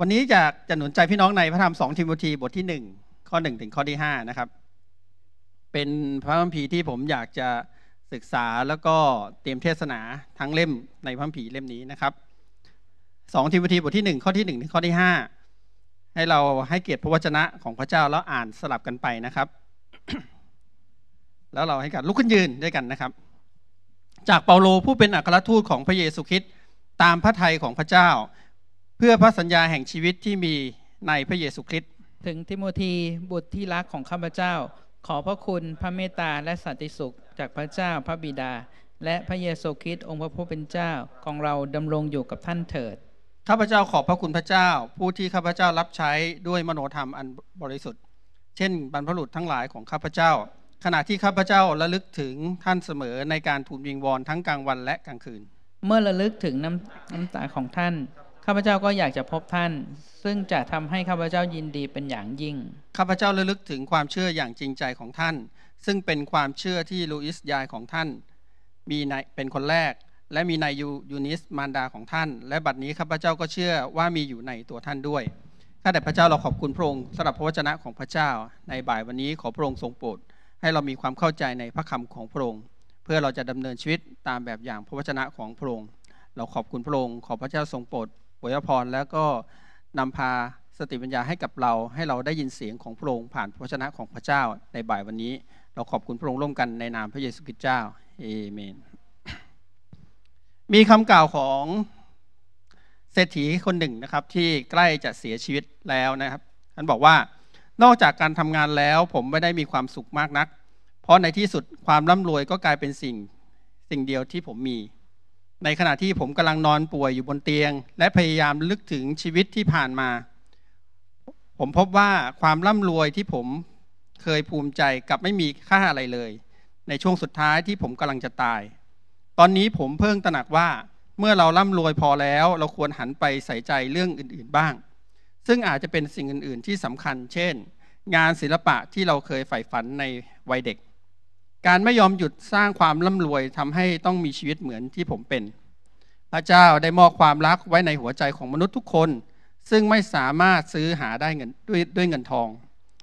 วันนี้จะจะหนุนใจพี่น้องในพระธรรมสองทิโมธีบทที่หนึ่งข้อหนึ่งถึงข้อที่ห้านะครับ เป็นพระคัมภีร์ที่ผมอยากจะศึกษาแล้วก็เตรียมเทศนาทั้งเล่มในพระคัมภีร์เล่มนี้นะครับสองทิโมธีบทที่หนึ่งข้อที่หนึ่งถึงข้อที่ห้าให้เราให้เกียรติพระวจนะของพระเจ้าแล้วอ่านสลับกันไปนะครับ แล้วเราให้กันลุกขึ้นยืนด้วยกันนะครับ จากเปาโลผู้เป็นอัครทูตของพระเยซูคริสต์ตามพระทัยของพระเจ้าเพื่อพระสัญญาแห่งชีวิตที่มีในพระเยซูคริสต์ถึงทิโมธีบุตรที่รักของข้าพเจ้า ขอพระคุณ พระเมตตาและสันติสุขจากพระเจ้าพระบิดา และพระเยซูคริสต์องค์พระผู้เป็นเจ้าของเราดำรงอยู่กับท่านเถิด ข้าพเจ้าขอบพระคุณพระเจ้า ผู้ที่ข้าพเจ้ารับใช้ด้วยมโนธรรมอันบริสุทธิ์เช่นบรรพบุรุษทั้งหลายของข้าพเจ้า ขณะที่ข้าพเจ้าระลึกถึงท่านเสมอในการทูลวิงวอนทั้งกลางวันและกลางคืน เมื่อระลึกถึงน้ำน้ำตาของท่านข้าพเจ้าก็อยากจะพบท่าน ซึ่งจะทำให้ข้าพเจ้ายินดีเป็นอย่างยิ่ง ข้าพเจ้าระลึกถึงความเชื่ออย่างจริงใจของท่าน ซึ่งเป็นความเชื่อที่ลูอิสยายของท่าน มีในเป็นคนแรก และมีในยูยูนิสมารดาของท่าน และบัดนี้ข้าพเจ้าก็เชื่อว่ามีอยู่ในตัวท่านด้วย ข้าแต่พระเจ้าเราขอบคุณพระองค์สำหรับพระวจนะของพระเจ้า ในบ่ายวันนี้ขอพระองค์ทรงโปรด ให้เรามีความเข้าใจในพระคำของพระองค์ เพื่อเราจะดำเนินชีวิตตามแบบอย่างพระวจนะของพระองค์เราขอบคุณพระองค์ขอพระเจ้าทรงโปรดวยพรแล้วก็นำพาสติปัญญาให้กับเราให้เราได้ยินเสียงของพระองค์ผ่านพระชนะของพระเจ้าในบ่ายวันนี้ เราขอบคุณพระองค์ร่วมกันในนามพระเยซูคริสต์เจ้าเอเมน มีคำกล่าวของเศรษฐีคนหนึ่งนะครับที่ใกล้จะเสียชีวิตแล้วนะครับท่านบอกว่านอกจากการทำงานแล้วผมไม่ได้มีความสุขมากนัก เพราะในที่สุดความร่ำรวยก็กลายเป็นสิ่งสิ่งเดียวที่ผมมีในขณะที่ผมกำลังนอนป่วยอยู่บนเตียง และพยายามลึกถึงชีวิตที่ผ่านมา ผมพบว่าความร่ำรวยที่ผมเคยภูมิใจกับไม่มีค่าอะไรเลย ในช่วงสุดท้ายที่ผมกำลังจะตาย ตอนนี้ผมเพิ่งตระหนักว่าเมื่อเราร่ำรวยพอแล้ว เราควรหันไปใส่ใจเรื่องอื่นๆบ้าง ซึ่งอาจจะเป็นสิ่งอื่นๆที่สำคัญ เช่น งานศิลปะที่เราเคยใฝ่ฝันในวัยเด็กการไม่ยอมหยุดสร้างความร่ำรวยทำให้ต้องมีชีวิตเหมือนที่ผมเป็น พระเจ้าได้มอบความรักไว้ในหัวใจของมนุษย์ทุกคน ซึ่งไม่สามารถซื้อหาได้เงินด้วยด้วยเงินทอง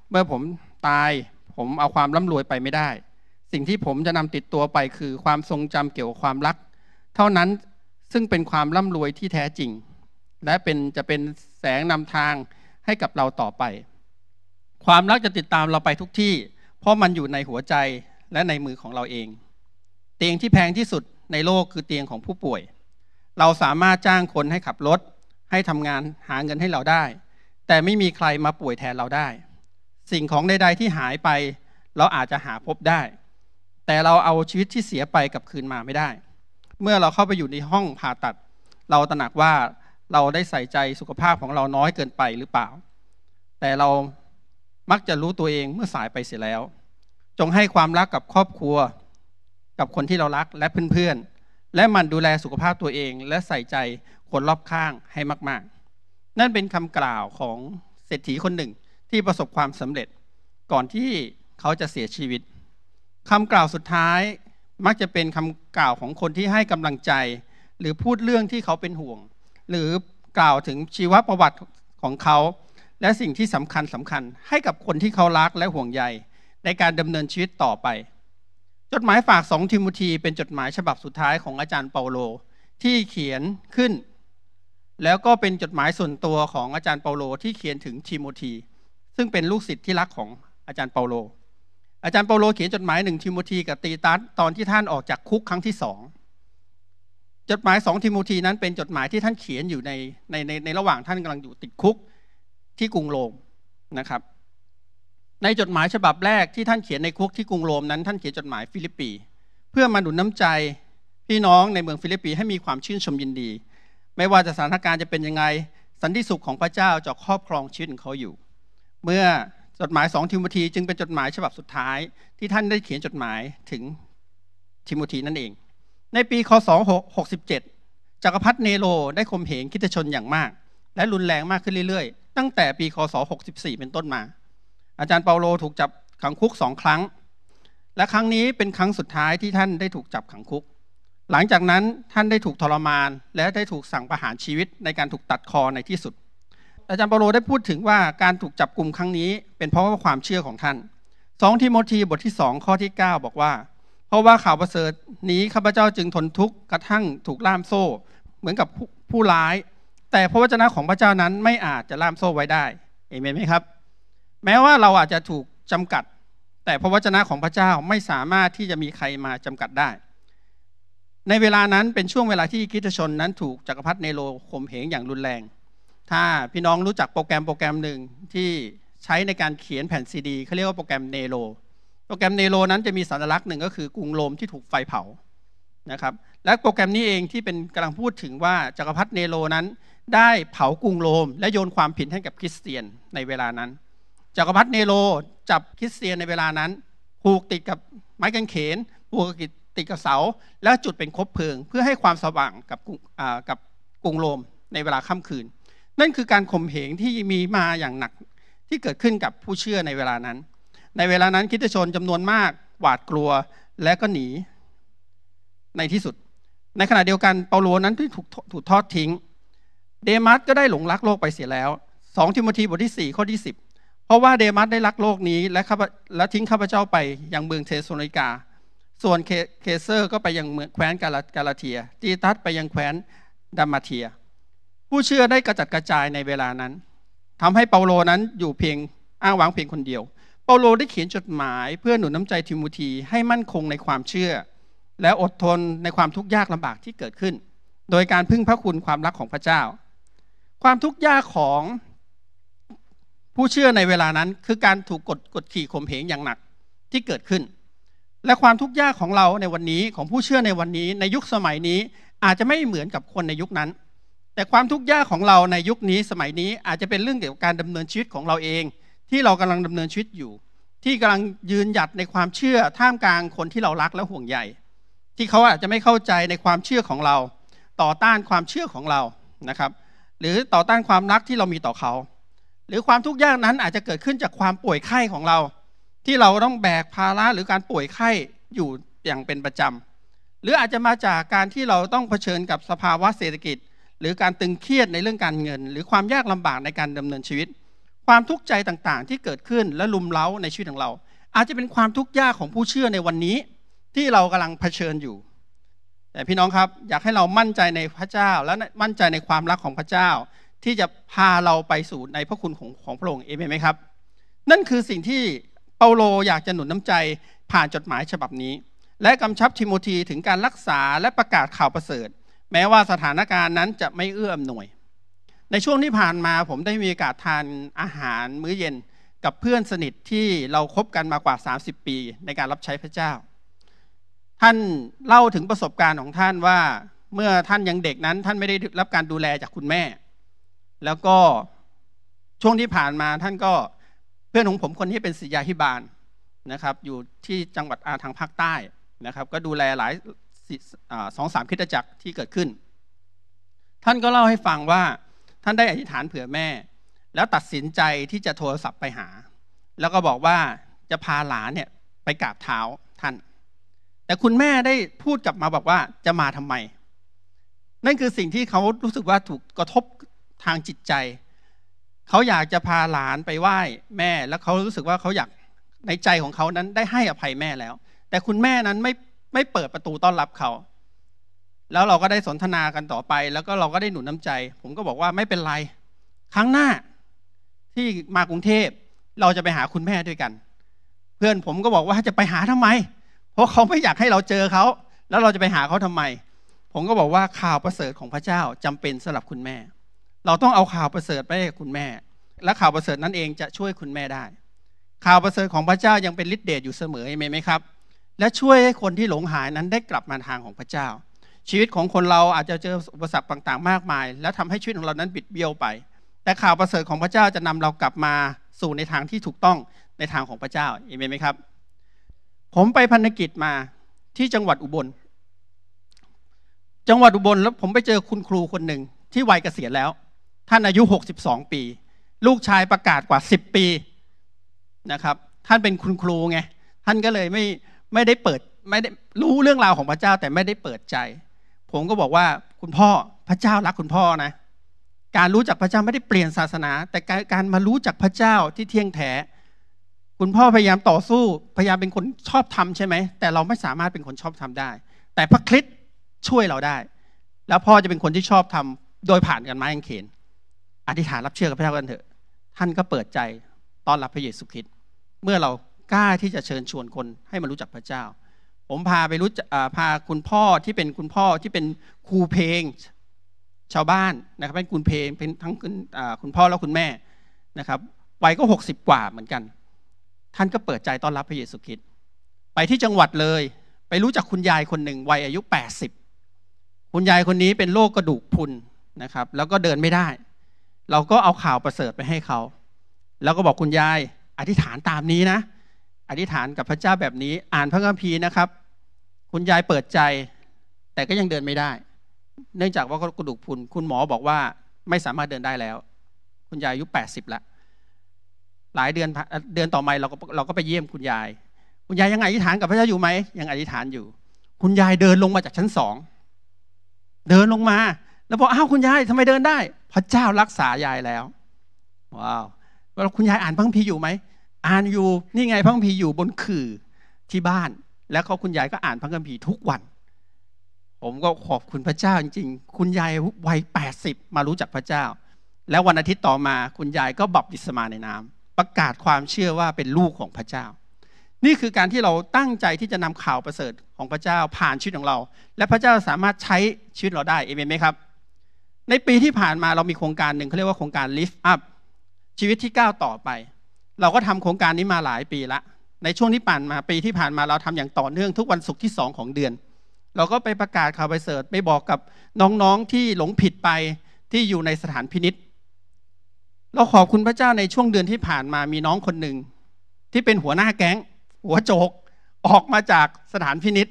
เมื่อผมตายผมเอาความร่ำรวยไปไม่ได้ สิ่งที่ผมจะนำติดตัวไป คือความทรงจำเกี่ยวกับความรัก เท่านั้น ซึ่งเป็นความร่ำรวยที่แท้จริง และเป็นจะเป็นแสงนำทางให้กับเราต่อไป ความรักจะติดตามเราไปทุกที่ เพราะมันอยู่ในหัวใจและในมือของเราเอง เตียงที่แพงที่สุดในโลกคือเตียงของผู้ป่วย เราสามารถจ้างคนให้ขับรถ ให้ทำงานหาเงินให้เราได้ แต่ไม่มีใครมาป่วยแทนเราได้ สิ่งของใดๆที่หายไป เราอาจจะหาพบได้ แต่เราเอาชีวิตที่เสียไปกลับคืนมาไม่ได้ เมื่อเราเข้าไปอยู่ในห้องผ่าตัด เราตระหนักว่าเราได้ใส่ใจสุขภาพของเราน้อยเกินไปหรือเปล่า แต่เรามักจะรู้ตัวเองเมื่อสายไปเสียแล้วจงให้ความรักกับครอบครัว กับคนที่เรารักและเพื่อนๆและมันดูแลสุขภาพตัวเอง และใส่ใจคนรอบข้างให้มากๆ นั่นเป็นคำกล่าวของเศรษฐีคนหนึ่งที่ประสบความสำเร็จ ก่อนที่เขาจะเสียชีวิตคำกล่าวสุดท้ายมักจะเป็นคำกล่าวของคนที่ให้กำลังใจ หรือพูดเรื่องที่เขาเป็นห่วง หรือกล่าวถึงชีวประวัติของเขา และสิ่งที่สำคัญสำคัญ ให้กับคนที่เขารักและห่วงใยในการดำเนินชีวิตต่อไป จดหมายฝากสองทิโมธีเป็นจดหมายฉบับสุดท้ายของอาจารย์เปาโลที่เขียนขึ้น แล้วก็เป็นจดหมายส่วนตัวของอาจารย์เปาโลที่เขียนถึงทิโมธีซึ่งเป็นลูกศิษย์ที่รักของอาจารย์เปาโล อาจารย์เปาโลเขียนจดหมายหนึ่งทิโมธีกับตีตัสตอนที่ท่านออกจากคุกครั้งที่สอง จดหมายสองทิโมธีนั้นเป็นจดหมายที่ท่านเขียนอยู่ในในในในระหว่างท่านกำลังอยู่ติดคุกที่กรุงโรมนะครับในจดหมายฉบับแรกที่ท่านเขียนในคุกที่กรุงโรมนั้นท่านเขียนจดหมายฟิลิปปีเพื่อมาหนุนน้ำใจ พี่น้องในเมืองฟิลิปปีให้มีความชื่นชมยินดี ไม่ว่าจะสถานการณ์จะเป็นยังไง สันติสุขของพระเจ้าจะครอบครองชีวิตของเขาอยู่ เมื่อจดหมายสองทิโมธีจึงเป็นจดหมายฉบับสุดท้ายที่ท่านได้เขียนจดหมายถึงทิโมธีนั่นเองในปีคศ67จักรพรรดิเนโรได้ข่มเหงคิดชนอย่างมาก และรุนแรงมากขึ้นเรื่อยๆตั้งแต่ปีคศ64เป็นต้นมาอาจารย์เปาโลถูกจับขังคุกสองครั้ง และครั้งนี้เป็นครั้งสุดท้ายที่ท่านได้ถูกจับขังคุก หลังจากนั้นท่านได้ถูกทรมานและได้ถูกสั่งประหารชีวิตในการถูกตัดคอในที่สุด อาจารย์เปาโลได้พูดถึงว่าการถูกจับกลุ่มครั้งนี้ เป็นเพราะว่าความเชื่อของท่านสองทิโมธีบทที่สองข้อที่ 9 บอกว่า เพราะว่าข่าวประเสริฐนี้ข้าพเจ้าจึงทนทุกข์กระทั่งถูกล่ามโซ่เหมือนกับผู้ร้าย แต่พระวจนะของพระเจ้านั้นไม่อาจจะล่ามโซ่ไว้ได้เอเมนไหมครับแม้ว่าเราอาจจะถูกจำกัด แต่พระวจนะของพระเจ้าไม่สามารถที่จะมีใครมาจำกัดได้ ในเวลานั้นเป็นช่วงเวลาที่คิดชนนั้นถูกจักรพรรดิเนโรข่มเหงอย่างรุนแรง ถ้าพี่น้องรู้จักโปรแกรมโปรแกรมหนึ่งที่ใช้ในการเขียนแผ่นซีดีเขาเรียกว่าโปรแกรมเนโร โปรแกรมเนโรนั้นจะมีสัญลักษณ์หนึ่งก็คือกรุงโรมที่ถูกไฟเผา นะครับ และโปรแกรมนี้เองที่เป็นกำลังพูดถึงว่าจักรพรรดิเนโรนั้น ได้เผากรุงโรมและโยนความผิดให้กับคริสเตียนในเวลานั้นจักรพรรดิเนโรจับคริสเตียนในเวลานั้นผูกติดกับไม้กางเขนผูกติดกับเสา แล้วจุดเป็นคบเพลิง เพื่อให้ความสว่างกับกับกรุงโรมในเวลาค่ำคืน นั่นคือการข่มเหงที่มีมาอย่างหนักที่เกิดขึ้นกับผู้เชื่อในเวลานั้น ในเวลานั้นคิดชนจำนวนมากหวาดกลัวและก็หนีในที่สุด ในขณะเดียวกันเปาโลนั้นที่ถูกถูกทอดทิ้ง เดมัสก็ได้หลงรักโลกไปเสียแล้ว 2 ทิโมธีบทที่ 4 ข้อที่ 10ราะว่าเดมัสได้รักโลกนี้และและทิ้งข้าพเจ้าไปยังเมืองเทสโลนิกา ส่วนเคเซอร์ ก็ไปยังเมืองแคว้นกาลาเทีย ตีตัสไปยังแคว้นดัมมาเทีย ผู้เชื่อได้กระจัดกระจายในเวลานั้น ทำให้เปาโลนั้นอยู่เพียงอ้างวางเพียงคนเดียว เปาโลได้เขียนจดหมาย เพื่อหนุนน้าใจทิโมธีให้มั่นคงในความเชื่อ และอดทนในความทุกข์ยากลำบากที่เกิดขึ้น โดยการพึ่งพระคุณความรักของพระเจ้า ความทุกข์ยากของผู้เชื่อในเวลานั้นคือการถูกกดกดขี่ข่มเหงอย่างหนักที่เกิดขึ้น และความทุกข์ยากของเราในวันนี้ของผู้เชื่อในวันนี้ในยุคสมัยนี้อาจจะไม่เหมือนกับคนในยุคนั้น แต่ความทุกข์ยากของเราในยุคนี้สมัยนี้อาจจะเป็นเรื่องเกี่ยวกับการดำเนินชีวิตของเราเอง ที่เรากำลังดำเนินชีวิตอยู่ ที่กำลังยืนหยัดในความเชื่อท่ามกลางคนที่เรารักและห่วงใยที่เขาอาจจะไม่เข้าใจในความเชื่อของเราต่อต้านความเชื่อของเรานะครับ หรือต่อต้านความรักที่เรามีต่อเขาหรือความทุกข์ยากนั้นอาจจะเกิดขึ้นจากความป่วยไข้ของเรา ที่เราต้องแบกภาระหรือการป่วยไข้อยู่อย่างเป็นประจำ หรืออาจจะมาจากการที่เราต้องเผชิญกับสภาวะเศรษฐกิจ หรือการตึงเครียดในเรื่องการเงิน หรือความยากลำบากในการดำเนินชีวิต ความทุกข์ใจต่างๆที่เกิดขึ้นและลุมเล้าในชีวิตของเรา อาจจะเป็นความทุกข์ยากของผู้เชื่อในวันนี้ ที่เรากำลังเผชิญอยู่แต่พี่น้องครับอยากให้เรามั่นใจในพระเจ้าและมั่นใจในความรักของพระเจ้าที่จะพาเราไปสู่ในพระคุณของของพระองค์เองไหมครับ นั่นคือสิ่งที่เปาโลอยากจะหนุนน้ำใจ ผ่านจดหมายฉบับนี้ และกำชับทิโมธีถึงการรักษาและประกาศข่าวประเสริฐ แม้ว่าสถานการณ์นั้นจะไม่เอื้ออำนวย ในช่วงที่ผ่านมาผมได้มีโอกาสทานอาหารมื้อเย็นกับเพื่อนสนิทที่เราครบกันมากว่า 30 ปีในการรับใช้พระเจ้า ท่านเล่าถึงประสบการณ์ของท่านว่า เมื่อท่านยังเด็กนั้นท่านไม่ได้รับการดูแลจากคุณแม่แล้วก็ ช่วงที่ผ่านมาท่านก็เพื่อนของผมคนที่เป็นศิษยาธิบาลนะครับ อยู่ที่จังหวัดอาทางภาคใต้นะครับ ก็ดูแลหลายสองสามคิดจักร ที่เกิดขึ้น ท่านก็เล่าให้ฟังว่าท่านได้อธิษฐานเผื่อแม่ แล้วตัดสินใจที่จะโทรศัพท์ไปหา แล้วก็บอกว่าจะพาหลานเนี่ยไปกราบเท้าท่าน แต่คุณแม่ได้พูดกลับมาบอกว่าจะมาทำไมนั่นคือสิ่งที่เขารู้สึกว่าถูกกระทบทางจิตใจ เขาอยากจะพาหลานไปไหว้แม่แล้วเขารู้สึกว่าเขาอยากในใจของเขานั้นได้ให้อภัยแม่แล้ว แต่คุณแม่นั้นไม่ไม่เปิดประตูต้อนรับเขา แล้วเราก็ได้สนทนากันต่อไปแล้วก็เราก็ได้หนุนน้าใจ ผมก็บอกว่าไม่เป็นไร ครั้งหน้าที่มากรุงเทพเราจะไปหาคุณแม่ด้วยกัน เพื่อนผมก็บอกว่าจะไปหาทำไม เพราะเขาไม่อยากให้เราเจอเขาแล้วเราจะไปหาเขาทำไมผมก็บอกว่าข่าวประเสริฐของพระเจ้าจำเป็นสำหรับคุณแม่เราต้องเอาข่าวประเสริฐไปให้คุณแม่ และข่าวประเสริฐนั้นเองจะช่วยคุณแม่ได้ ข่าวประเสริฐของพระเจ้ายังเป็นฤทธิเดชอยู่เสมอไหมไหมครับ และช่วยให้คนที่หลงหายนั้นได้กลับมาทางของพระเจ้า ชีวิตของคนเราอาจจะเจออุปสรรคต่าง ๆ มากมาย และทำให้ชีวิตของเรานั้นบิดเบี้ยวไป แต่ข่าวประเสริฐของพระเจ้าจะนำเรากลับมาสู่ในทางที่ถูกต้องในทางของพระเจ้าเอเมนไหมครับ ผมไปพันธกิจมาที่จังหวัดอุบลจังหวัดอุบลแล้วผมไปเจอคุณครูคนหนึ่งที่วัยเกษียณแล้วท่านอายุ 62 ปี ลูกชายประกาศกว่า 10 ปีนะครับ ท่านเป็นคุณครูไง ท่านก็เลยไม่ไม่ได้เปิดไม่ได้รู้เรื่องราวของพระเจ้าแต่ไม่ได้เปิดใจ ผมก็บอกว่าคุณพ่อพระเจ้ารักคุณพ่อนะ การรู้จักพระเจ้าไม่ได้เปลี่ยนศาสนา แต่การมารู้จักพระเจ้าที่เที่ยงแท้ คุณพ่อพยายามต่อสู้พยายามเป็นคนชอบทำใช่ไหม แต่เราไม่สามารถเป็นคนชอบทำได้ แต่พระคริสต์ช่วยเราได้ แล้วพ่อจะเป็นคนที่ชอบทำโดยผ่านกันไม้กางเขนอธิษฐานรับเชื่อกับพระเจ้ากันเถอะ ท่านก็เปิดใจต้อนรับพระเยซูคริสต์เมื่อเรากล้าที่จะเชิญชวนคนให้มารู้จักพระเจ้า ผมพาไปรู้พาคุณพ่อที่เป็นคุณพ่อที่เป็นครูเพลงชาวบ้านนะครับเป็นคุณเพลงเป็นทั้งคุณคุณพ่อและคุณแม่นะครับวัยก็60กว่าเหมือนกัน ท่านก็เปิดใจต้อนรับพระเยซูคริสต์ไปที่จังหวัดเลยไปรู้จักคุณยายคนหนึ่งวัยอายุ80คุณยายคนนี้เป็นโรคกระดูกพุนนะครับ แล้วก็เดินไม่ได้เราก็เอาข่าวประเสริฐไปให้เขา แล้วก็บอกคุณยายอธิษฐานตามนี้นะ อธิษฐานกับพระเจ้าแบบนี้ อ่านพระคัมภีร์นะครับ คุณยายเปิดใจ แต่ก็ยังเดินไม่ได้ เนื่องจากว่ากระดูกพุนคุณหมอบอกว่าไม่สามารถเดินได้แล้ว คุณยายอายุ 80แล้วหลายเดือนเดือนต่อมาเราก็เราก็ไปเยี่ยมคุณยาย คุณยายยังอธิษฐานกับพระเจ้าอยู่ไหม ยังอธิษฐานอยู่ คุณยายเดินลงมาจากชั้นสอง เดินลงมาแล้วบอกอ้าวคุณยายทำไมเดินได้ พระเจ้ารักษายายแล้วว้าวแล้ว คุณยายอ่านพังพีอยู่ไหมอ่านอยู่นี่ไงพังพีอยู่บนขื่อที่บ้าน แล้วก็คุณยายก็อ่านพังคัมภีร์ทุกวัน ผมก็ขอบคุณพระเจ้าจริง ๆ คุณยายวัยแปดสิบมารู้จักพระเจ้า แล้ววันอาทิตย์ต่อมาคุณยายก็บับติสมาในน้ำ ประกาศความเชื่อว่าเป็นลูกของพระเจ้า นี่คือการที่เราตั้งใจที่จะนำข่าวประเสริฐของพระเจ้าผ่านชีวิตของเรา และพระเจ้าสามารถใช้ชีวิตเราได้เอเมนไหมครับในปีที่ผ่านมาเรามีโครงการหนึ่งเขาเรียกว่าโครงการ lift up ชีวิตที่ก้าวต่อไป เราก็ทำโครงการนี้มาหลายปีละ ในช่วงที่ผ่านมาปีที่ผ่านมาเราทำอย่างต่อเนื่องทุกวันศุกร์ที่ 2 ของเดือน เราก็ไปประกาศข่าวไปเสิร์ชไปบอกกับน้องๆที่หลงผิดไปที่อยู่ในสถานพินิษเราขอบคุณพระเจ้าในช่วงเดือนที่ผ่านมามีน้องคนหนึ่งที่เป็นหัวหน้าแก๊ง หัวโจก ออกมาจากสถานพินิษ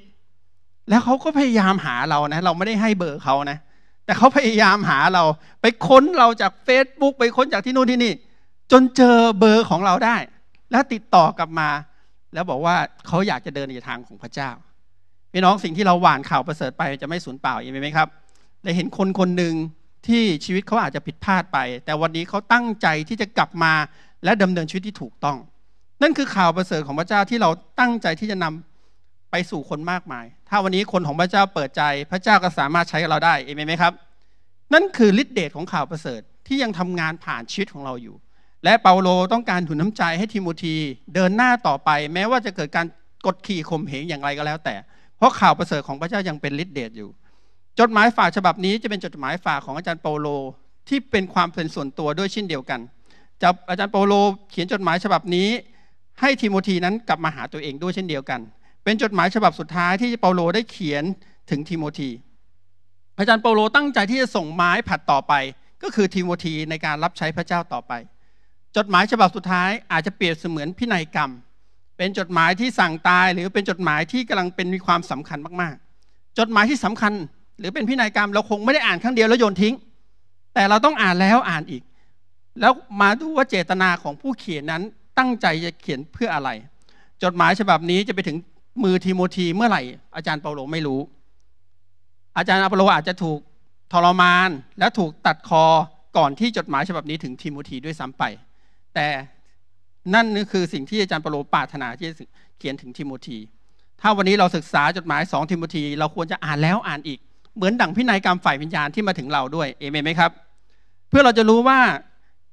แล้วเขาก็พยายามหาเรานะ เราไม่ได้ให้เบอร์เขานะเแต่เขาพยายามหาเราไปค้นเราจาก Facebook ไปค้นจากที่นู่นที่นี่ จนเจอเบอร์ของเราได้ แล้วติดต่อกลับมา แล้วบอกว่าเขาอยากจะเดินในทางของพระเจ้า พี่น้องสิ่งที่เราหว่านข่าวประเสริฐไปจะไม่สูญเปล่าเีกไหมครับ ได้เห็นคนคนหนึ่งที่ชีวิตเขาอาจจะผิดพลาดไป แต่วันนี้เขาตั้งใจที่จะกลับมาและดำเนินชีวิตที่ถูกต้อง นั่นคือข่าวประเสริฐของพระเจ้าที่เราตั้งใจที่จะนำไปสู่คนมากมาย ถ้าวันนี้คนของพระเจ้าเปิดใจ พระเจ้าก็สามารถใช้เราได้ เอเมนไหมครับ นั่นคือฤทธิเดชของข่าวประเสริฐที่ยังทำงานผ่านชีวิตของเราอยู่ และเปาโลต้องการถุนน้ำใจให้ทิโมธีเดินหน้าต่อไป แม้ว่าจะเกิดการกดขี่ข่มเหงอย่างไรก็แล้วแต่ เพราะข่าวประเสริฐของพระเจ้ายังเป็นฤทธิเดชอยู่ จดหมายฝากฉบับนี้จะเป็นจดหมายฝากของอาจารย์เปาโล ที่เป็นความเป็นส่วนตัวด้วยเช่นเดียวกันอาจารย์เปาโล เขียนจดหมายฉบับนี้ ให้ทิโมธีนั้นกลับมาหาตัวเองด้วยเช่นเดียวกันเป็น จดหมายฉบับสุดท้ายที่เปาโลได้เขียนถึงทิโมธีอาจารย์เปาโลตั้งใจที่จะส่งไม้ผัดต่อไป ก็คือทิโมธีในการรับใช้พระเจ้าต่อไป จดหมายฉบับสุดท้ายอาจจะเปรียบเสมือนพินัยกรรม เป็นจดหมายที่สั่งตายหรือเป็นจดหมายที่กำลังเป็นมีความสำคัญมากๆ จดหมายที่สำคัญ หรือเป็นพินัยกรรม เราคงไม่ได้อ่านครั้งเดียวแล้วโยนทิ้ง แต่เราต้องอ่านแล้วอ่านอีก แล้วมาดูว่าเจตนาของผู้เขียนนั้นตั้งใจจะเขียนเพื่ออะไร จดหมายฉบับนี้จะไปถึงมือทิโมธีเมื่อไหร่อาจารย์เปาโลไม่รู้ อาจารย์เปาโลอาจจะถูกทรมานและถูกตัดคอก่อนที่จดหมายฉบับนี้ถึงทิโมธีด้วยซ้าไป แต่นั่นนี่คือสิ่งที่อาจารย์เปาโลปรารถนาที่จะเขียนถึงทิโมธีถ้าวันนี้เราศึกษาจดหมายสองทิโมธีเราควรจะอ่านแล้วอ่านอีก เหมือนดั่งพินัยกรรมฝ่ายวิญญาณที่มาถึงเราด้วยเอเมนไหมครับ เพื่อเราจะรู้ว่า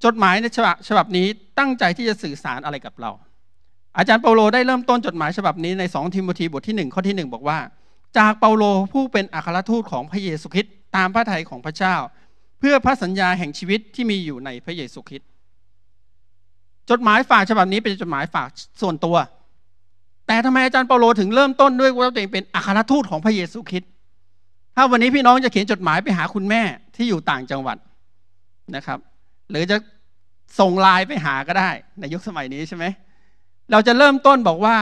จดหมายในฉบับฉบับนี้ตั้งใจที่จะสื่อสารอะไรกับเราอาจารย์เปาโลได้เริ่มต้นจดหมายฉบับนี้ในสองทิโมธีบทที่1ข้อที่ 1 บอกว่า จากเปาโลผู้เป็นอัครทูตของพระเยซูคริสต์ตามพระทัยของพระเจ้า เพื่อพระสัญญาแห่งชีวิตที่มีอยู่ในพระเยซูคริสต์จดหมายฝากฉบับนี้เป็นจดหมายฝากส่วนตัว แต่ทำไมอาจารย์เปาโลถึงเริ่มต้นด้วยว่าตัวเองเป็นอัครทูตของพระเยซูคริสต์ถ้าวันนี้พี่น้องจะเขียนจดหมายไปหาคุณแม่ที่อยู่ต่างจังหวัดนะครับ หรือจะส่งไลน์ไปหาก็ได้ในยุคสมัยนี้ใช่ไหมเราจะเริ่มต้นบอกว่า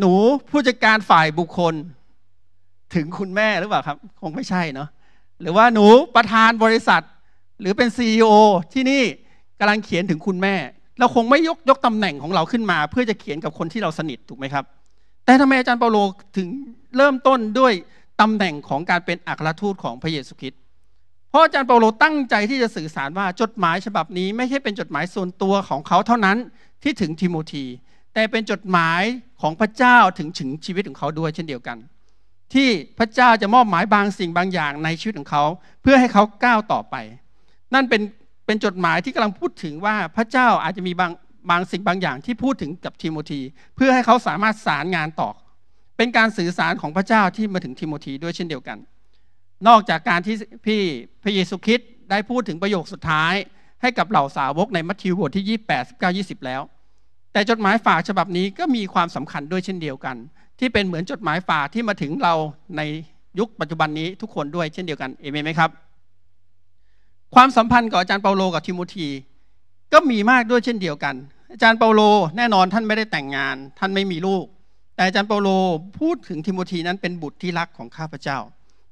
หนูผู้จัดการฝ่ายบุคคลถึงคุณแม่หรือเปล่าครับ คงไม่ใช่เนาะหรือว่าหนูประธานบริษัท หรือเป็นซีอที่นี่กำลังเขียนถึงคุณแม่เราคงไม่ยกยกตาแหน่งของเราขึ้นมา เพื่อจะเขียนกับคนที่เราสนิทถูกไหมครับ แต่ทำไมอาจารย์เปาโลถึงเริ่มต้นด้วยตำแหน่งของการเป็นอัครทูตของพระเยซูคริสต์เพราะอาจารย์เปาโลตั้งใจที่จะสื่อสารว่าจดหมายฉบับนี้ ไม่ใช่เป็นจดหมายส่วนตัวของเขาเท่านั้นที่ถึงทิโมธีแต่เป็นจดหมายของพระเจ้าถึงถึงชีวิตของเขาด้วยเช่นเดียวกัน ที่พระเจ้าจะมอบหมายบางสิ่งบางอย่างในชีวิตของเขา เพื่อให้เขาก้าวต่อไป นั่นเป็นเป็นจดหมายที่กำลังพูดถึงว่าพระเจ้าอาจจะมีบางบางสิ่งบางอย่างที่พูดถึงกับทิโมธีเพื่อให้เขาสามารถสารงานต่อ เป็นการสื่อสารของพระเจ้าที่มาถึงทิโมธีด้วยเช่นเดียวกัน นอกจากการที่พี่พระเยซูคริสต์ได้พูดถึงประโยคสุดท้ายให้กับเหล่าสาวกในมัทธิวบทที่ 28 19 20 แล้ว แต่จดหมายฝากฉบับนี้ก็มีความสำคัญด้วยเช่นเดียวกัน ที่เป็นเหมือนจดหมายฝากที่มาถึงเราในยุคปัจจุบันนี้ทุกคนด้วยเช่นเดียวกัน เอเมนไหมครับ ความสัมพันธ์กับอาจารย์เปาโลกับทิโมธีก็มีมากด้วยเช่นเดียวกัน อาจารย์เปาโลแน่นอนท่านไม่ได้แต่งงาน ท่านไม่มีลูก แต่อาจารย์เปาโลพูดถึงทิโมธีนั้น เป็นบุตรที่รักของข้าพเจ้า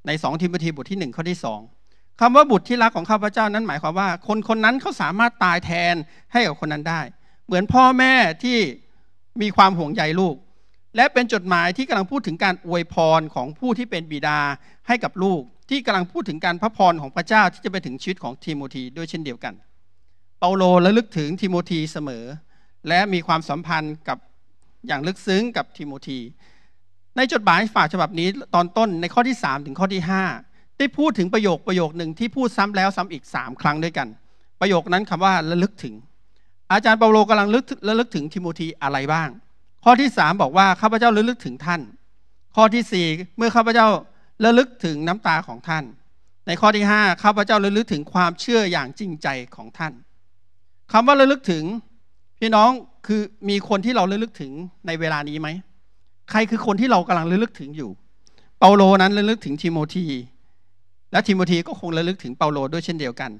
ใน 2 ทิโมธีบทที่1ข้อที่2คำว่าบุตรที่รักของข้าพเจ้านั้นหมายความว่า คนคนนั้นเขาสามารถตายแทนให้กับคนนั้นได้ เหมือนพ่อแม่ที่มีความห่วงใยลูก และเป็นจดหมายที่กำลังพูดถึงการอวยพรของผู้ที่เป็นบิดาให้กับลูก ที่กำลังพูดถึงการพระพรของพระเจ้าที่จะไปถึงชีวิตของทิโมธีด้วยเช่นเดียวกัน เปาโลละลึกถึงทิโมธีเสมอ และมีความสัมพันธ์กับอย่างลึกซึ้งกับทิโมธีในจดหมายฝากฉบับนี้ตอนต้นในข้อที่3ถึงข้อที่5ได้พูดถึงประโยคประโยคหนึ่งที่พูดซ้ำแล้วซ้ำอีกสามครั้งด้วยกัน ประโยคนั้นคำว่าระลึกถึง อาจารย์เปาโลกำลังระลึกถึงทิโมธีอะไรบ้าง ข้อที่สามบอกว่า ข้าพเจ้าระลึกถึงท่าน ข้อที่สี่เมื่อข้าพเจ้าระลึกถึงน้ำตาของท่าน ในข้อที่ห้าข้าพเจ้าระลึกถึงความเชื่ออย่างจริงใจของท่าน คำว่าระลึกถึง พี่น้องคือมีคนที่เราระลึกถึงในเวลานี้ไหมใครคือคนที่เรากำลังระลึกถึงอยู่ เปาโลนั้นระลึกถึงทิโมธีและทิโมธีก็คงระลึกถึงเปาโลด้วย เช่นเดียวกัน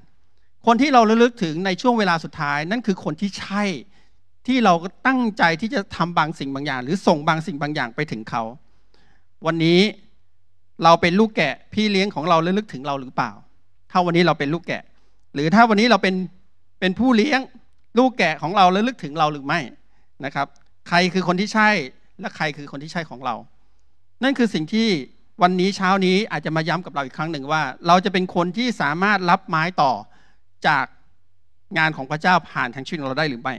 คนที่เราระลึกถึงในช่วงเวลาสุดท้ายนั่นคือคนที่ใช่ที่เราตั้งใจที่จะทำบางสิ่งบางอย่าง หรือส่งบางสิ่งบางอย่างไปถึงเขา วันนี้เราเป็นลูกแกะพี่เลี้ยงของเราระลึกถึงเราหรือเปล่า ถ้าวันนี้เราเป็นลูกแกะ หรือถ้าวันนี้เราเป็นเป็นผู้เลี้ยงลูกแกะของเราระลึกถึงเราหรือไม่นะครับ ใครคือคนที่ใช่และใครคือคนที่ใช่ของเรา นั่นคือสิ่งที่วันนี้เช้านี้อาจจะมาย้ำกับเราอีกครั้งหนึ่งว่า เราจะเป็นคนที่สามารถรับไม้ต่อจากงานของพระเจ้าผ่านทางชีวิตเราได้หรือไม่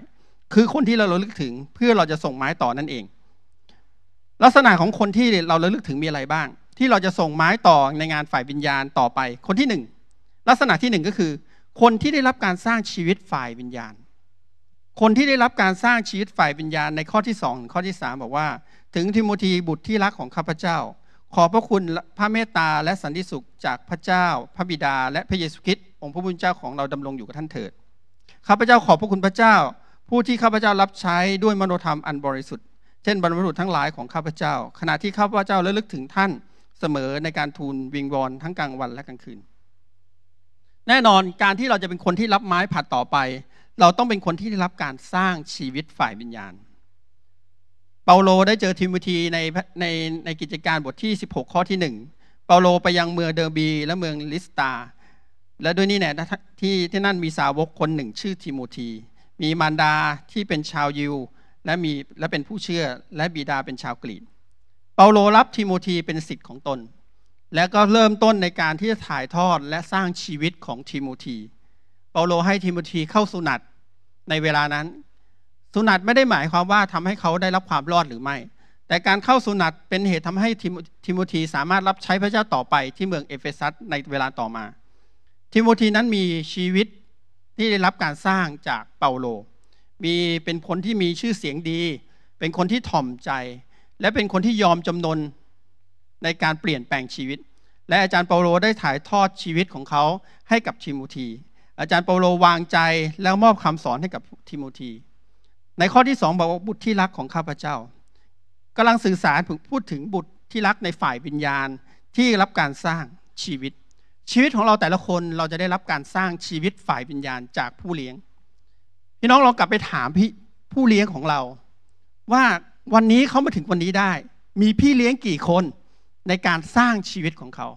คือคนที่เราระลึกถึงเพื่อเราจะส่งไม้ต่อนั่นเอง ลักษณะของคนที่เราระลึกถึงมีอะไรบ้าง ที่เราจะส่งไม้ต่อในงานฝ่ายวิญญาณต่อไป คนที่หนึ่งลักษณะที่หนึ่งก็คือ คนที่ได้รับการสร้างชีวิตฝ่ายวิญญาณ คนที่ได้รับการสร้างชีวิตฝ่ายวิญญาณในข้อที่สองข้อที่สามบอกว่า ถึงทิโมธีบุตรที่รักของข้าพเจ้าขอพระคุณพระเมตตาและสันติสุขจากพระเจ้า พระบิดาและพระเยซูคริสต์องค์พระบุญเจ้าของเรา ดำรงอยู่กับท่านเถิดข้าพเจ้าขอบพระคุณพระเจ้า ผู้ที่ข้าพเจ้ารับใช้ด้วยมโนธรรมอันบริสุทธิ์เช่นบรรพบุรุษทั้งหลายของข้าพเจ้า ขณะที่ข้าพเจ้าระลึกถึงท่านเสมอในการทูลวิงวอนทั้งกลางวันและกลางคืนแน่นอนการที่เราจะเป็นคนที่รับไม้ผัดต่อไป เราต้องเป็นคนที่ได้รับการสร้างชีวิตฝ่ายวิญญาณเปาโลได้เจอทิโมธีในในในกิจการบทที่ 16 ข้อที่ 1 เปาโลไปยังเมืองเดอร์บี และเมืองลิสตาและด้วยนี่แหละที่ที่นั่นมีสาวกคนหนึ่งชื่อทิโมธีมีมารดาที่เป็นชาวยิวและมีและเป็นผู้เชื่อ และบิดาเป็นชาวกรีกเปาโลรับทิโมธีเป็นสิทธิ์ของตนและก็เริ่มต้นในการที่จะถ่ายทอดและสร้างชีวิตของทิโมธีเปาโลให้ทิโมธีเข้าสุนัตในเวลานั้นสุนัตไม่ได้หมายความว่าทำให้เขาได้รับความรอดหรือไม่ แต่การเข้าสุนัตเป็นเหตุทำให้ทิโมธีสามารถรับใช้พระเจ้าต่อไปที่เมืองเอเฟซัสในเวลาต่อมา ทิโมธีนั้นมีชีวิตที่ได้รับการสร้างจากเปาโล มีเป็นคนที่มีชื่อเสียงดี เป็นคนที่ถ่อมใจ และเป็นคนที่ยอมจำนนในการเปลี่ยนแปลงชีวิต และอาจารย์เปาโลได้ถ่ายทอดชีวิตของเขาให้กับทิโมธี อาจารย์เปาโลวางใจแล้วมอบคำสอนให้กับทิโมธีในข้อที่สองบอกว่าบุตรที่รักของข้าพเจ้า กำลังสื่อสารพูดถึงบุตรที่รักในฝ่ายวิญญาณที่รับการสร้างชีวิต ชีวิตของเราแต่ละคนเราจะได้รับการสร้างชีวิตฝ่ายวิญญาณจากผู้เลี้ยง พี่น้องเรากลับไปถามพี่ผู้เลี้ยงของเรา ว่าวันนี้เขามาถึงวันนี้ได้ มีพี่เลี้ยงกี่คนในการสร้างชีวิตของเขา